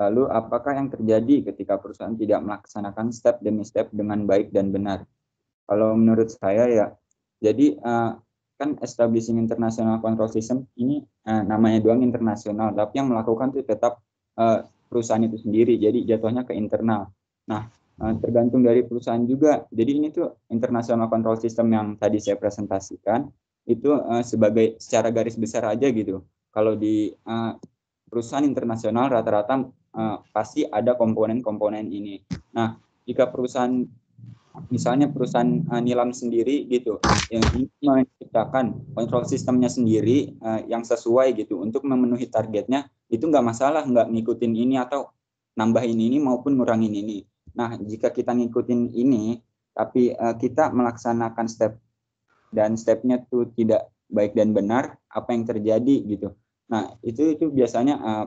Lalu apakah yang terjadi ketika perusahaan tidak melaksanakan step demi step dengan baik dan benar? Kalau menurut saya ya, jadi eh, kan establishing international control system ini eh, namanya doang internasional, tapi yang melakukan itu tetap eh, perusahaan itu sendiri. Jadi jatuhnya ke internal Nah, eh, tergantung dari perusahaan juga. Jadi ini tuh internasional control system yang tadi saya presentasikan itu eh, sebagai secara garis besar aja gitu. Kalau di eh, perusahaan internasional rata-rata pasti ada komponen-komponen ini. Nah, jika perusahaan misalnya perusahaan nilam sendiri gitu yang menciptakan kontrol sistemnya sendiri yang sesuai gitu untuk memenuhi targetnya itu nggak masalah nggak ngikutin ini atau nambahin ini maupun ngurangin ini Nah, jika kita ngikutin ini, tapi uh, kita melaksanakan step dan stepnya itu tidak baik dan benar, apa yang terjadi gitu. Nah, itu itu biasanya uh,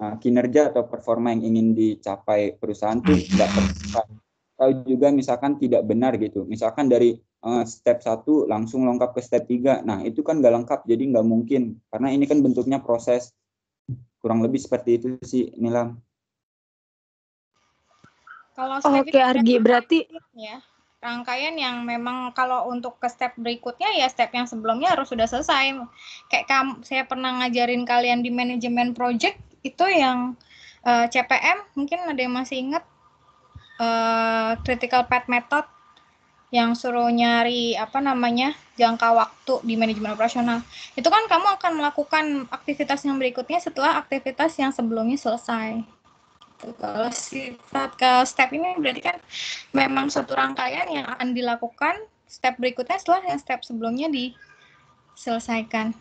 uh, kinerja atau performa yang ingin dicapai perusahaan itu tidak tercapai. Atau juga misalkan tidak benar gitu. Misalkan dari step satu langsung lengkap ke step tiga Nah, itu kan nggak lengkap, jadi nggak mungkin. Karena ini kan bentuknya proses. Kurang lebih seperti itu sih, Nilam. Kalau oh, step Oke, Argi berarti ya rangkaian yang memang kalau untuk ke step berikutnya ya step yang sebelumnya harus sudah selesai. Kayak kamu, saya pernah ngajarin kalian di manajemen project itu yang uh, eh, CPM mungkin ada yang masih ingat uh, critical path method yang suruh nyari apa namanya jangka waktu di manajemen operasional itu kan kamu akan melakukan aktivitas yang berikutnya setelah aktivitas yang sebelumnya selesai kalau sifat ke step ini berarti kan memang satu rangkaian yang akan dilakukan step berikutnya setelah yang step sebelumnya diselesaikan.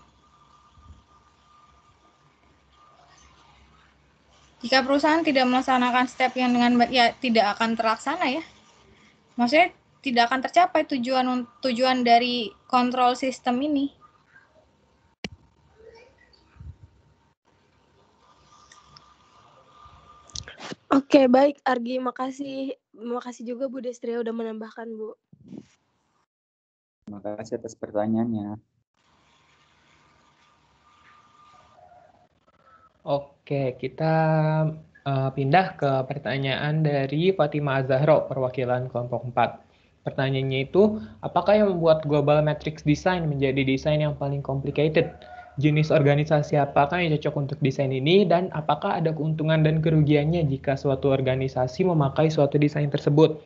Jika perusahaan tidak melaksanakan step yang dengan baik, ya tidak akan terlaksana ya. Maksudnya tidak akan tercapai tujuan tujuan dari kontrol sistem ini. Oke, baik Argi. Makasih. Makasih juga Bu Destria udah menambahkan, Bu. Makasih atas pertanyaannya. Oke, kita uh, pindah ke pertanyaan dari Fatima Azahro, perwakilan kelompok 4. Pertanyaannya itu, apakah yang membuat global matrix design menjadi desain yang paling complicated? jenis organisasi apakah yang cocok untuk desain ini dan apakah ada keuntungan dan kerugiannya jika suatu organisasi memakai suatu desain tersebut.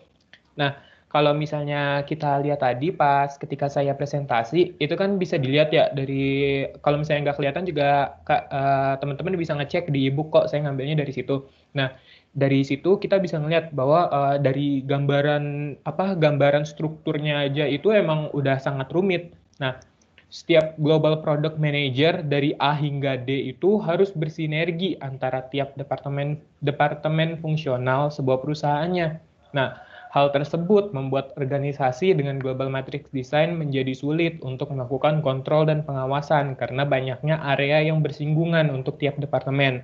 Nah, kalau misalnya kita lihat tadi pas ketika saya presentasi itu kan bisa dilihat ya dari kalau misalnya nggak kelihatan juga uh, teman-teman bisa ngecek di ebook kok saya ngambilnya dari situ. Nah dari situ kita bisa melihat bahwa uh, dari gambaran apa gambaran strukturnya aja itu emang udah sangat rumit. Nah setiap global product manager dari A hingga D itu harus bersinergi antara tiap departemen departemen fungsional sebuah perusahaannya. Nah, hal tersebut membuat organisasi dengan global matrix design menjadi sulit untuk melakukan kontrol dan pengawasan karena banyaknya area yang bersinggungan untuk tiap departemen.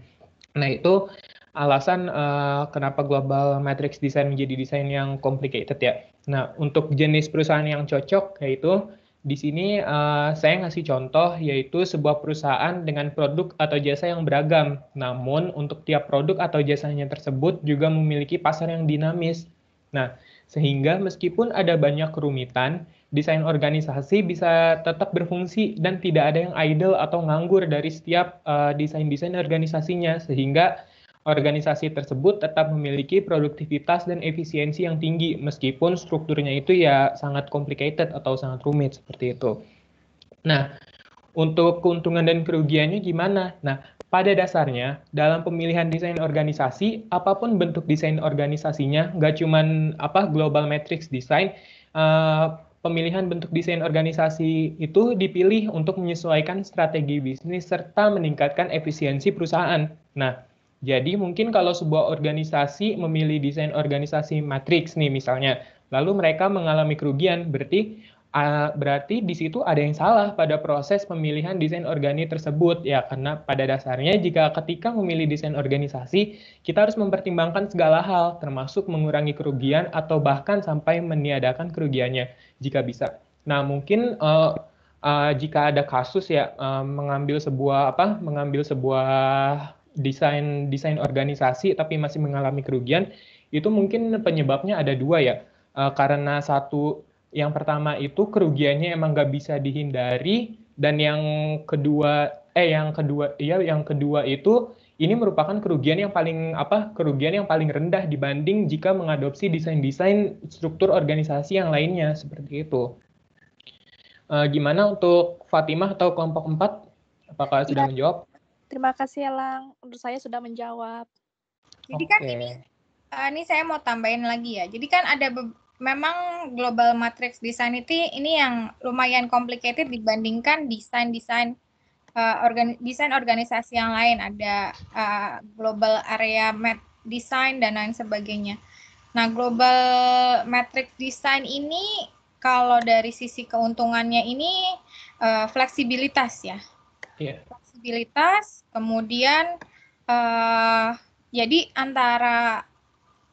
Nah, itu alasan uh, kenapa global matrix design menjadi desain yang complicated ya. Nah, untuk jenis perusahaan yang cocok yaitu di sini uh, saya ngasih contoh yaitu sebuah perusahaan dengan produk atau jasa yang beragam. Namun untuk tiap produk atau jasanya tersebut juga memiliki pasar yang dinamis. Nah, sehingga meskipun ada banyak kerumitan, desain organisasi bisa tetap berfungsi dan tidak ada yang idle atau nganggur dari setiap uh, desain-desain organisasinya sehingga organisasi tersebut tetap memiliki produktivitas dan efisiensi yang tinggi meskipun strukturnya itu ya sangat complicated atau sangat rumit seperti itu. Nah, untuk keuntungan dan kerugiannya gimana? Nah, pada dasarnya, dalam pemilihan desain organisasi, apapun bentuk desain organisasinya, nggak cuman apa global matrix design, uh, pemilihan bentuk desain organisasi itu dipilih untuk menyesuaikan strategi bisnis serta meningkatkan efisiensi perusahaan. Nah, jadi mungkin kalau sebuah organisasi memilih desain organisasi matriks nih misalnya, lalu mereka mengalami kerugian, berarti uh, berarti di situ ada yang salah pada proses pemilihan desain organi tersebut ya karena pada dasarnya jika ketika memilih desain organisasi kita harus mempertimbangkan segala hal termasuk mengurangi kerugian atau bahkan sampai meniadakan kerugiannya jika bisa. Nah mungkin uh, uh, jika ada kasus ya uh, mengambil sebuah apa mengambil sebuah desain desain organisasi tapi masih mengalami kerugian itu mungkin penyebabnya ada dua ya e, karena satu yang pertama itu kerugiannya emang nggak bisa dihindari dan yang kedua eh yang kedua iya yang kedua itu ini merupakan kerugian yang paling apa kerugian yang paling rendah dibanding jika mengadopsi desain-desain struktur organisasi yang lainnya seperti itu. e, gimana untuk Fatimah atau kelompok empat Apakah sudah iya. menjawab? Terima kasih Elang, saya sudah menjawab. Jadi okay. kan ini uh, ini saya mau tambahin lagi ya. Jadi kan ada memang global matrix design itu ini yang lumayan complicated dibandingkan desain-desain uh, organ desain organisasi yang lain ada uh, global area mat design dan lain sebagainya. Nah, global matrix design ini kalau dari sisi keuntungannya ini uh, fleksibilitas ya yeah. fleksibilitas, kemudian uh, jadi antara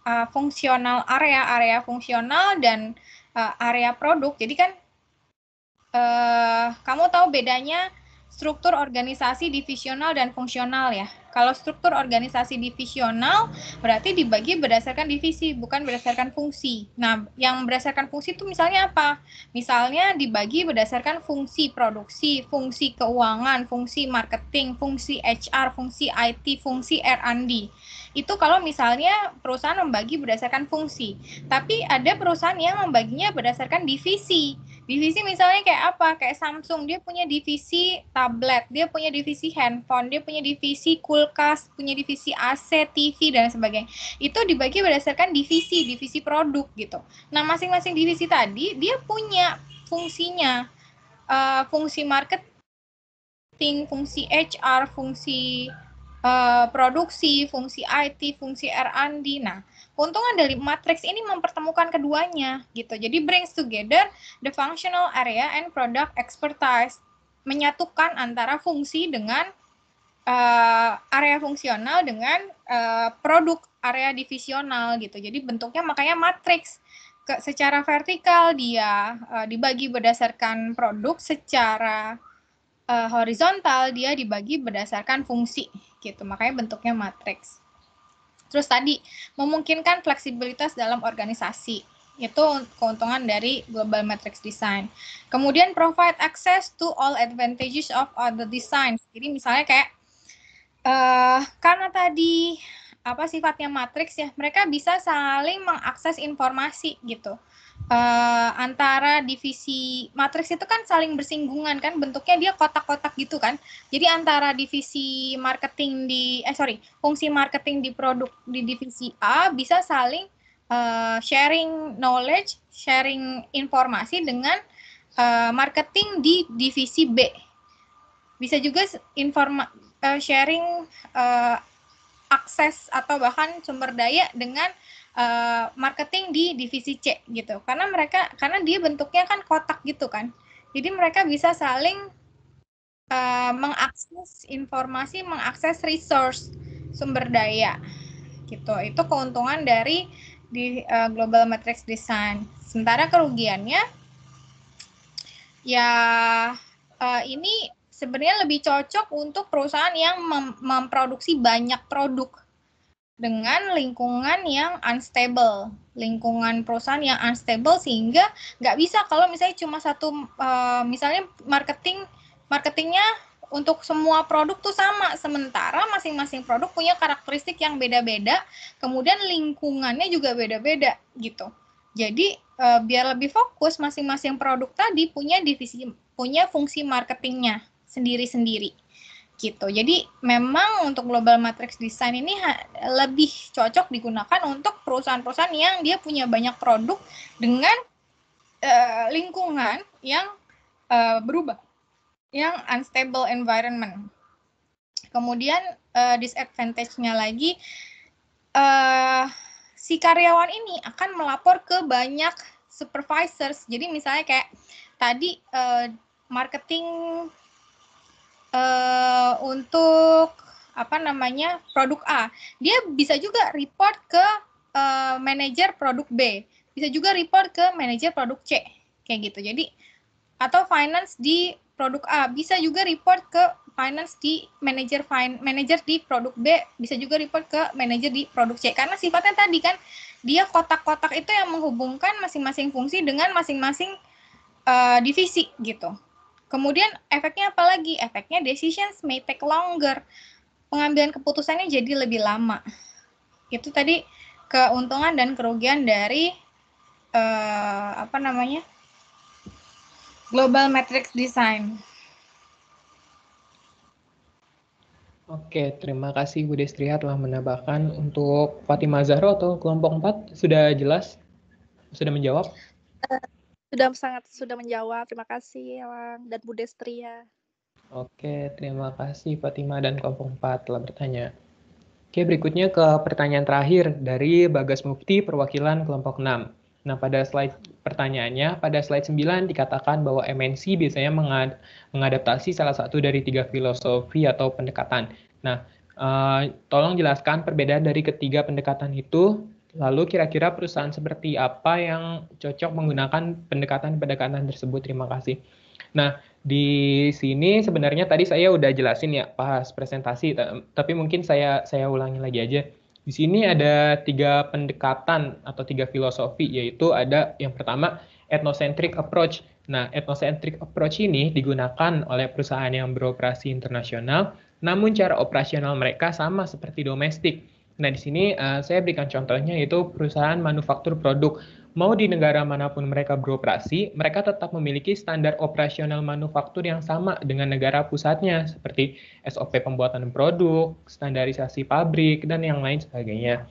uh, fungsional area-area fungsional dan uh, area produk. Jadi kan uh, kamu tahu bedanya struktur organisasi divisional dan fungsional ya. Kalau struktur organisasi divisional berarti dibagi berdasarkan divisi, bukan berdasarkan fungsi. Nah, yang berdasarkan fungsi itu misalnya apa? Misalnya dibagi berdasarkan fungsi produksi, fungsi keuangan, fungsi marketing, fungsi HR, fungsi IT, fungsi R&D. Itu kalau misalnya perusahaan membagi berdasarkan fungsi. Tapi ada perusahaan yang membaginya berdasarkan divisi Divisi misalnya kayak apa? Kayak Samsung, dia punya divisi tablet, dia punya divisi handphone, dia punya divisi kulkas, punya divisi AC, TV dan sebagainya. Itu dibagi berdasarkan divisi, divisi produk gitu. Nah, masing-masing divisi tadi dia punya fungsinya. Uh, fungsi marketing, fungsi HR, fungsi uh, produksi, fungsi IT, fungsi R&D. Nah, Keuntungan dari matrix ini mempertemukan keduanya gitu. Jadi brings together the functional area and product expertise, menyatukan antara fungsi dengan uh, area fungsional dengan uh, produk area divisional gitu. Jadi bentuknya makanya matrix secara vertikal dia uh, dibagi berdasarkan produk, secara uh, horizontal dia dibagi berdasarkan fungsi gitu. Makanya bentuknya matriks. Terus tadi memungkinkan fleksibilitas dalam organisasi. Itu keuntungan dari global matrix design. Kemudian provide access to all advantages of other design. Jadi misalnya kayak uh, karena tadi apa sifatnya matrix ya, mereka bisa saling mengakses informasi gitu uh, antara divisi matriks itu kan saling bersinggungan kan bentuknya dia kotak-kotak gitu kan jadi antara divisi marketing di eh sorry fungsi marketing di produk di divisi A bisa saling uh, sharing knowledge sharing informasi dengan uh, marketing di divisi B bisa juga informa uh, sharing uh, akses atau bahkan sumber daya dengan Eh, marketing di divisi C gitu. Karena mereka karena dia bentuknya kan kotak gitu kan. Jadi mereka bisa saling uh, mengakses informasi, mengakses resource sumber daya gitu. Itu keuntungan dari di uh, Global Matrix Design. Sementara kerugiannya ya uh, ini sebenarnya lebih cocok untuk perusahaan yang mem memproduksi banyak produk dengan lingkungan yang unstable, lingkungan perusahaan yang unstable sehingga nggak bisa kalau misalnya cuma satu, uh, misalnya marketing marketingnya untuk semua produk tuh sama, sementara masing-masing produk punya karakteristik yang beda-beda, kemudian lingkungannya juga beda-beda gitu. Jadi uh, biar lebih fokus masing-masing produk tadi punya divisi, punya fungsi marketingnya sendiri-sendiri gitu. Jadi memang untuk global matrix design ini lebih cocok digunakan untuk perusahaan-perusahaan yang dia punya banyak produk dengan uh, lingkungan yang uh, berubah, yang unstable environment. Kemudian uh, disadvantage-nya lagi uh, si karyawan ini akan melapor ke banyak supervisors. Jadi misalnya kayak tadi uh, marketing uh, untuk apa namanya produk A, dia bisa juga report ke uh, manajer produk B, bisa juga report ke manajer produk C, kayak gitu. Jadi atau finance di produk A bisa juga report ke finance di manajer fin manajer di produk B bisa juga report ke manajer di produk C karena sifatnya tadi kan dia kotak-kotak itu yang menghubungkan masing-masing fungsi dengan masing-masing uh, divisi gitu. Kemudian efeknya apa lagi? Efeknya decisions may take longer. Pengambilan keputusannya jadi lebih lama. Itu tadi keuntungan dan kerugian dari uh, apa namanya? Global Matrix Design. Oke, terima kasih Bu Destriha telah menambahkan untuk Fatimah Zahro atau kelompok 4 sudah jelas? Sudah menjawab? Uh, sudah sangat sudah menjawab. Terima kasih Elang dan Bu Destria. Oke, terima kasih Fatima dan kelompok 4 telah bertanya. Oke, berikutnya ke pertanyaan terakhir dari Bagas Mukti perwakilan kelompok 6. Nah, pada slide pertanyaannya, pada slide 9 dikatakan bahwa MNC biasanya mengad mengadaptasi salah satu dari tiga filosofi atau pendekatan. Nah, uh, tolong jelaskan perbedaan dari ketiga pendekatan itu Lalu kira-kira perusahaan seperti apa yang cocok menggunakan pendekatan-pendekatan tersebut? Terima kasih. Nah, di sini sebenarnya tadi saya udah jelasin ya pas presentasi, eh, tapi mungkin saya saya ulangi lagi aja. Di sini ada tiga pendekatan atau tiga filosofi, yaitu ada yang pertama ethnocentric approach. Nah, ethnocentric approach ini digunakan oleh perusahaan yang beroperasi internasional, namun cara operasional mereka sama seperti domestik Nah, di sini uh, saya berikan contohnya yaitu perusahaan manufaktur produk. Mau di negara manapun mereka beroperasi, mereka tetap memiliki standar operasional manufaktur yang sama dengan negara pusatnya, seperti SOP pembuatan produk, standarisasi pabrik, dan yang lain sebagainya.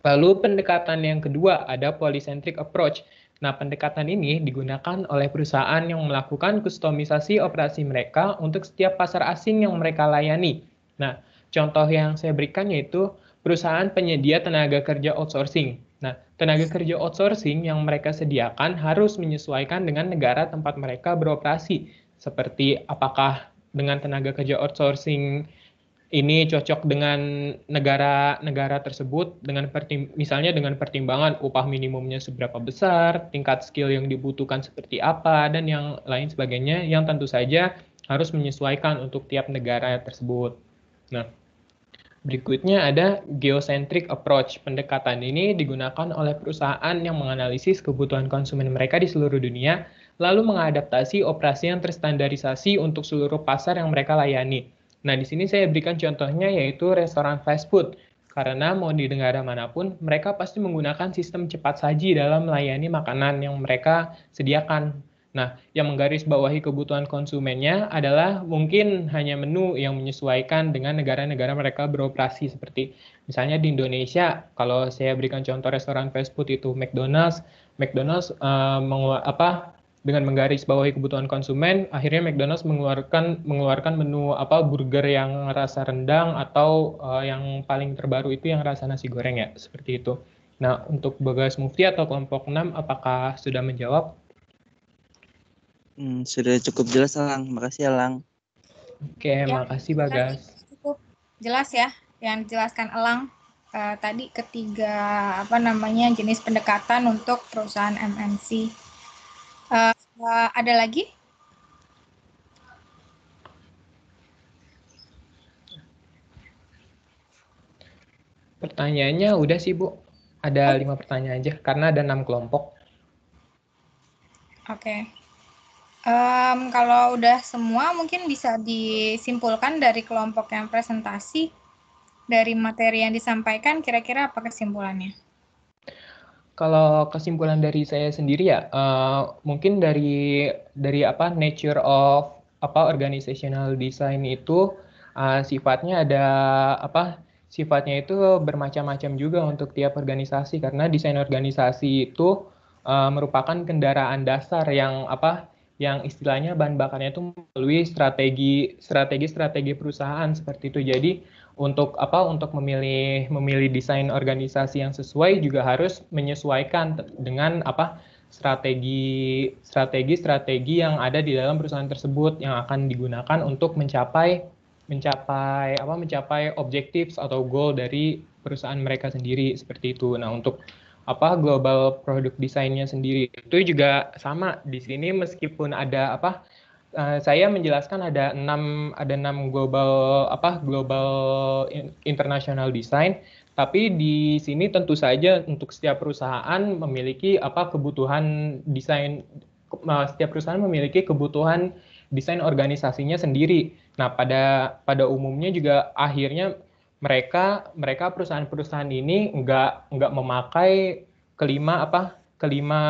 Lalu pendekatan yang kedua ada polycentric approach. Nah, pendekatan ini digunakan oleh perusahaan yang melakukan kustomisasi operasi mereka untuk setiap pasar asing yang mereka layani. Nah, contoh yang saya berikan yaitu perusahaan penyedia tenaga kerja outsourcing. Nah, tenaga kerja outsourcing yang mereka sediakan harus menyesuaikan dengan negara tempat mereka beroperasi. Seperti apakah dengan tenaga kerja outsourcing ini cocok dengan negara-negara tersebut dengan pertim misalnya dengan pertimbangan upah minimumnya seberapa besar, tingkat skill yang dibutuhkan seperti apa dan yang lain sebagainya yang tentu saja harus menyesuaikan untuk tiap negara tersebut. Nah, Berikutnya ada geocentric approach. Pendekatan ini digunakan oleh perusahaan yang menganalisis kebutuhan konsumen mereka di seluruh dunia, lalu mengadaptasi operasi yang terstandarisasi untuk seluruh pasar yang mereka layani. Nah, di sini saya berikan contohnya yaitu restoran fast food. Karena mau di negara manapun, mereka pasti menggunakan sistem cepat saji dalam melayani makanan yang mereka sediakan. Nah, yang menggarisbawahi kebutuhan konsumennya adalah mungkin hanya menu yang menyesuaikan dengan negara-negara mereka beroperasi seperti misalnya di Indonesia kalau saya berikan contoh restoran fast food itu McDonald's, McDonald's uh, eh, mengu- apa dengan menggarisbawahi kebutuhan konsumen akhirnya McDonald's mengeluarkan mengeluarkan menu apa burger yang rasa rendang atau uh, yang paling terbaru itu yang rasa nasi goreng ya, seperti itu. Nah, untuk Bagas Mufti atau kelompok 6 apakah sudah menjawab? Hmm, sudah cukup jelas Lang. Makasih ya Lang. Oke, ya, makasih Bagas. Cukup jelas ya yang dijelaskan Elang uh, tadi ketiga apa namanya jenis pendekatan untuk perusahaan MNC. Uh, eh, uh, ada lagi? Pertanyaannya udah sih Bu. Ada oh. lima pertanyaan aja karena ada enam kelompok. Oke. Okay. Um, kalau udah semua mungkin bisa disimpulkan dari kelompok yang presentasi dari materi yang disampaikan kira-kira apa kesimpulannya? Kalau kesimpulan dari saya sendiri ya uh, mungkin dari dari apa nature of apa organizational design itu uh, sifatnya ada apa sifatnya itu bermacam-macam juga untuk tiap organisasi karena desain organisasi itu uh, merupakan kendaraan dasar yang apa yang istilahnya bahan bakarnya itu melalui strategi strategi strategi perusahaan seperti itu. Jadi untuk apa untuk memilih memilih desain organisasi yang sesuai juga harus menyesuaikan dengan apa strategi strategi strategi yang ada di dalam perusahaan tersebut yang akan digunakan untuk mencapai mencapai apa mencapai objektif atau goal dari perusahaan mereka sendiri seperti itu. Nah, untuk apa global produk desainnya sendiri itu juga sama di sini meskipun ada apa uh, saya menjelaskan ada enam ada enam global apa global international design tapi di sini tentu saja untuk setiap perusahaan memiliki apa kebutuhan desain eh, setiap perusahaan memiliki kebutuhan desain organisasinya sendiri. Nah, pada pada umumnya juga akhirnya mereka mereka perusahaan-perusahaan ini nggak nggak memakai kelima apa kelima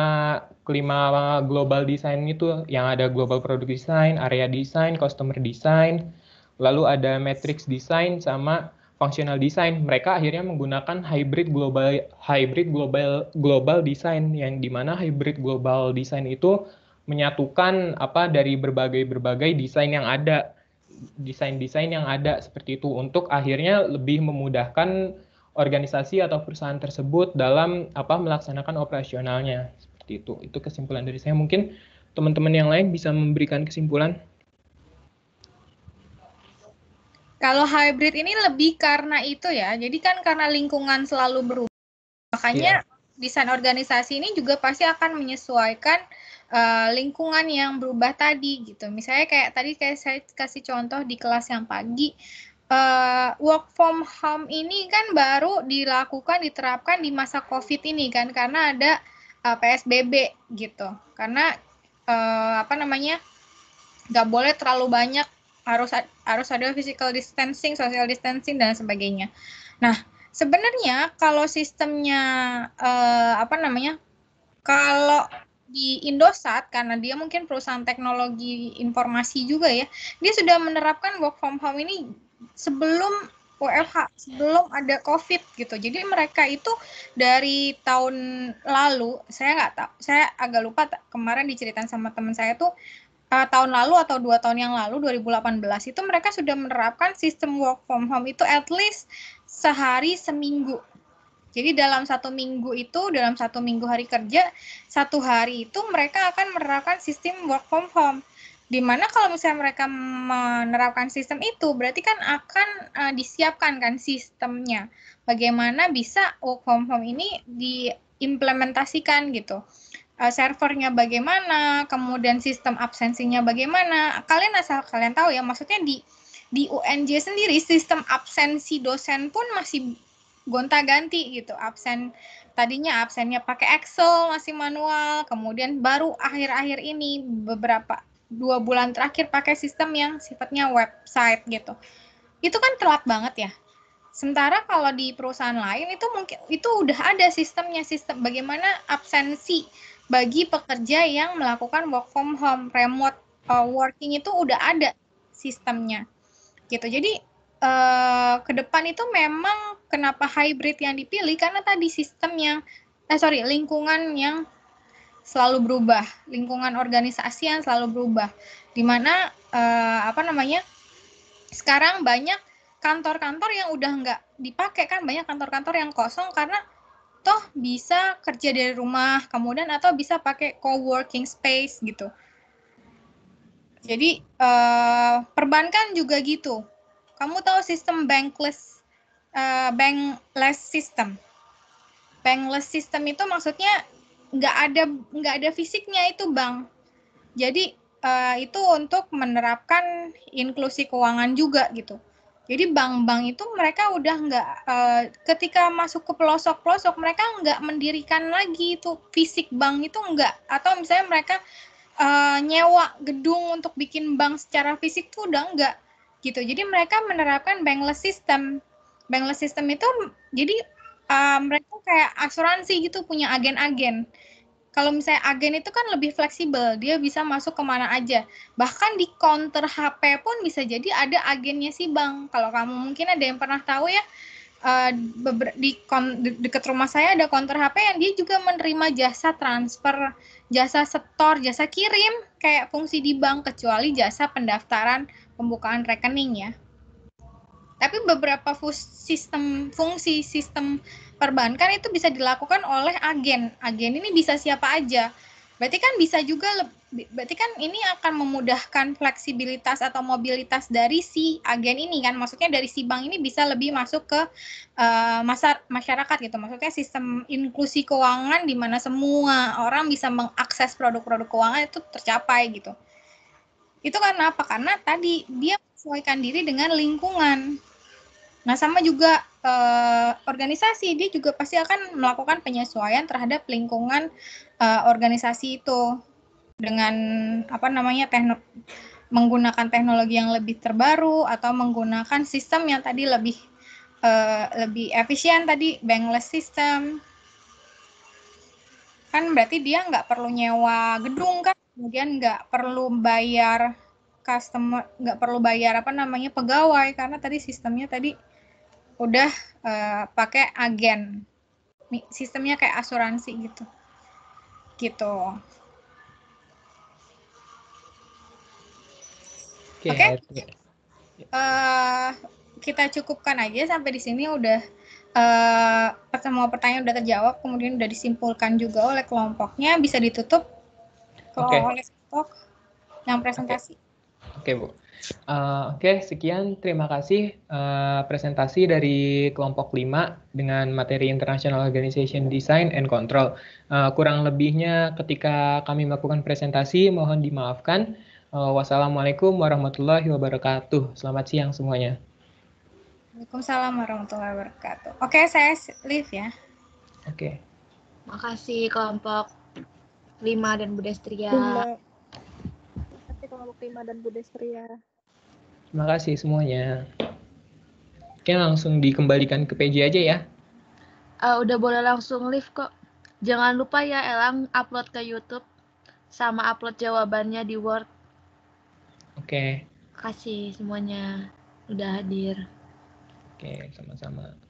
kelima global design itu yang ada global product design, area design, customer design, lalu ada matrix design sama functional design. Mereka akhirnya menggunakan hybrid global hybrid global global design yang dimana hybrid global design itu menyatukan apa dari berbagai berbagai desain yang ada desain-desain yang ada seperti itu untuk akhirnya lebih memudahkan organisasi atau perusahaan tersebut dalam apa melaksanakan operasionalnya seperti itu. Itu kesimpulan dari saya. Mungkin teman-teman yang lain bisa memberikan kesimpulan. Kalau hybrid ini lebih karena itu ya. Jadi kan karena lingkungan selalu berubah. Makanya yeah. desain organisasi ini juga pasti akan menyesuaikan uh, lingkungan yang berubah tadi gitu. Misalnya kayak tadi kayak saya kasih contoh di kelas yang pagi uh, work from home ini kan baru dilakukan diterapkan di masa Covid ini kan karena ada uh, eh, PSBB gitu. Karena uh, apa namanya? nggak boleh terlalu banyak harus harus ada physical distancing, social distancing dan sebagainya. Nah, sebenarnya kalau sistemnya uh, apa namanya? kalau di Indosat karena dia mungkin perusahaan teknologi informasi juga ya dia sudah menerapkan work from home ini sebelum WFH sebelum ada COVID gitu. Jadi mereka itu dari tahun lalu, saya nggak tahu, saya agak lupa kemarin diceritain sama teman saya tuh uh, tahun lalu atau dua tahun yang lalu 2018 itu mereka sudah menerapkan sistem work from home itu at least sehari seminggu jadi dalam satu minggu itu, dalam satu minggu hari kerja, satu hari itu mereka akan menerapkan sistem work from home. Dimana kalau misalnya mereka menerapkan sistem itu, berarti kan akan uh, disiapkan kan sistemnya. Bagaimana bisa work from home ini diimplementasikan gitu. Uh, servernya bagaimana, kemudian sistem absensinya bagaimana. Kalian asal kalian tahu ya, maksudnya di di UNJ sendiri sistem absensi dosen pun masih gonta-ganti gitu absen tadinya absennya pakai Excel masih manual kemudian baru akhir-akhir ini beberapa dua bulan terakhir pakai sistem yang sifatnya website gitu itu kan telat banget ya sementara kalau di perusahaan lain itu mungkin itu udah ada sistemnya sistem bagaimana absensi bagi pekerja yang melakukan work from home remote uh, working itu udah ada sistemnya gitu jadi uh, ke depan itu memang kenapa hybrid yang dipilih karena tadi sistem yang eh sorry lingkungan yang selalu berubah lingkungan organisasi yang selalu berubah dimana uh, eh, apa namanya sekarang banyak kantor-kantor yang udah nggak dipakai kan banyak kantor-kantor yang kosong karena toh bisa kerja dari rumah kemudian atau bisa pakai co-working space gitu jadi uh, perbankan juga gitu kamu tahu sistem bankless uh, bankless system? Bankless system itu maksudnya nggak ada nggak ada fisiknya itu bank. Jadi uh, itu untuk menerapkan inklusi keuangan juga gitu. Jadi bank-bank itu mereka udah nggak uh, ketika masuk ke pelosok-pelosok mereka nggak mendirikan lagi itu fisik bank itu nggak atau misalnya mereka uh, nyewa gedung untuk bikin bank secara fisik tuh udah nggak gitu. Jadi mereka menerapkan bankless system. Bankless system itu jadi uh, mereka kayak asuransi gitu punya agen-agen. Kalau misalnya agen itu kan lebih fleksibel, dia bisa masuk kemana aja. Bahkan di counter HP pun bisa jadi ada agennya si bank. Kalau kamu mungkin ada yang pernah tahu ya, ah, di dekat rumah saya ada counter HP yang dia juga menerima jasa transfer, jasa setor, jasa kirim kayak fungsi di bank kecuali jasa pendaftaran pembukaan rekening ya. Tapi beberapa sistem fungsi sistem perbankan kan itu bisa dilakukan oleh agen. Agen ini bisa siapa aja. Berarti kan bisa juga berarti kan ini akan memudahkan fleksibilitas atau mobilitas dari si agen ini kan. Maksudnya dari si bank ini bisa lebih masuk ke uh, masyarakat gitu. Maksudnya sistem inklusi keuangan di mana semua orang bisa mengakses produk-produk keuangan itu tercapai gitu. Itu karena apa? Karena tadi dia menyesuaikan diri dengan lingkungan. Nah, sama juga eh, organisasi, dia juga pasti akan melakukan penyesuaian terhadap lingkungan eh, organisasi itu dengan apa namanya teknologi menggunakan teknologi yang lebih terbaru atau menggunakan sistem yang tadi lebih uh, lebih efisien tadi bankless system kan berarti dia nggak perlu nyewa gedung kan kemudian nggak perlu bayar customer nggak perlu bayar apa namanya pegawai karena tadi sistemnya tadi udah uh, pakai agen sistemnya kayak asuransi gitu gitu oke okay, Uh, eh, kita cukupkan aja sampai di sini udah uh, eh, semua pertanyaan udah terjawab kemudian udah disimpulkan juga oleh kelompoknya bisa ditutup kalau okay. oleh Talk yang presentasi. Oke, okay. okay, Bu. Uh, Oke, okay, sekian. Terima kasih uh, presentasi dari kelompok 5 dengan materi International Organization Design and Control. Uh, kurang lebihnya ketika kami melakukan presentasi, mohon dimaafkan. Uh, wassalamualaikum warahmatullahi wabarakatuh. Selamat siang semuanya. Waalaikumsalam warahmatullahi wabarakatuh. Oke, okay, saya leave ya. Oke. Okay. Makasih kelompok Lima dan Budestria. Tapi Terima kasih kelompok Lima dan Budestria. Terima kasih semuanya. Oke, langsung dikembalikan ke PJ aja ya. Uh, udah boleh langsung live kok. Jangan lupa ya Elang upload ke YouTube sama upload jawabannya di Word. Oke. Okay. Kasih semuanya udah hadir. Oke, okay, sama-sama.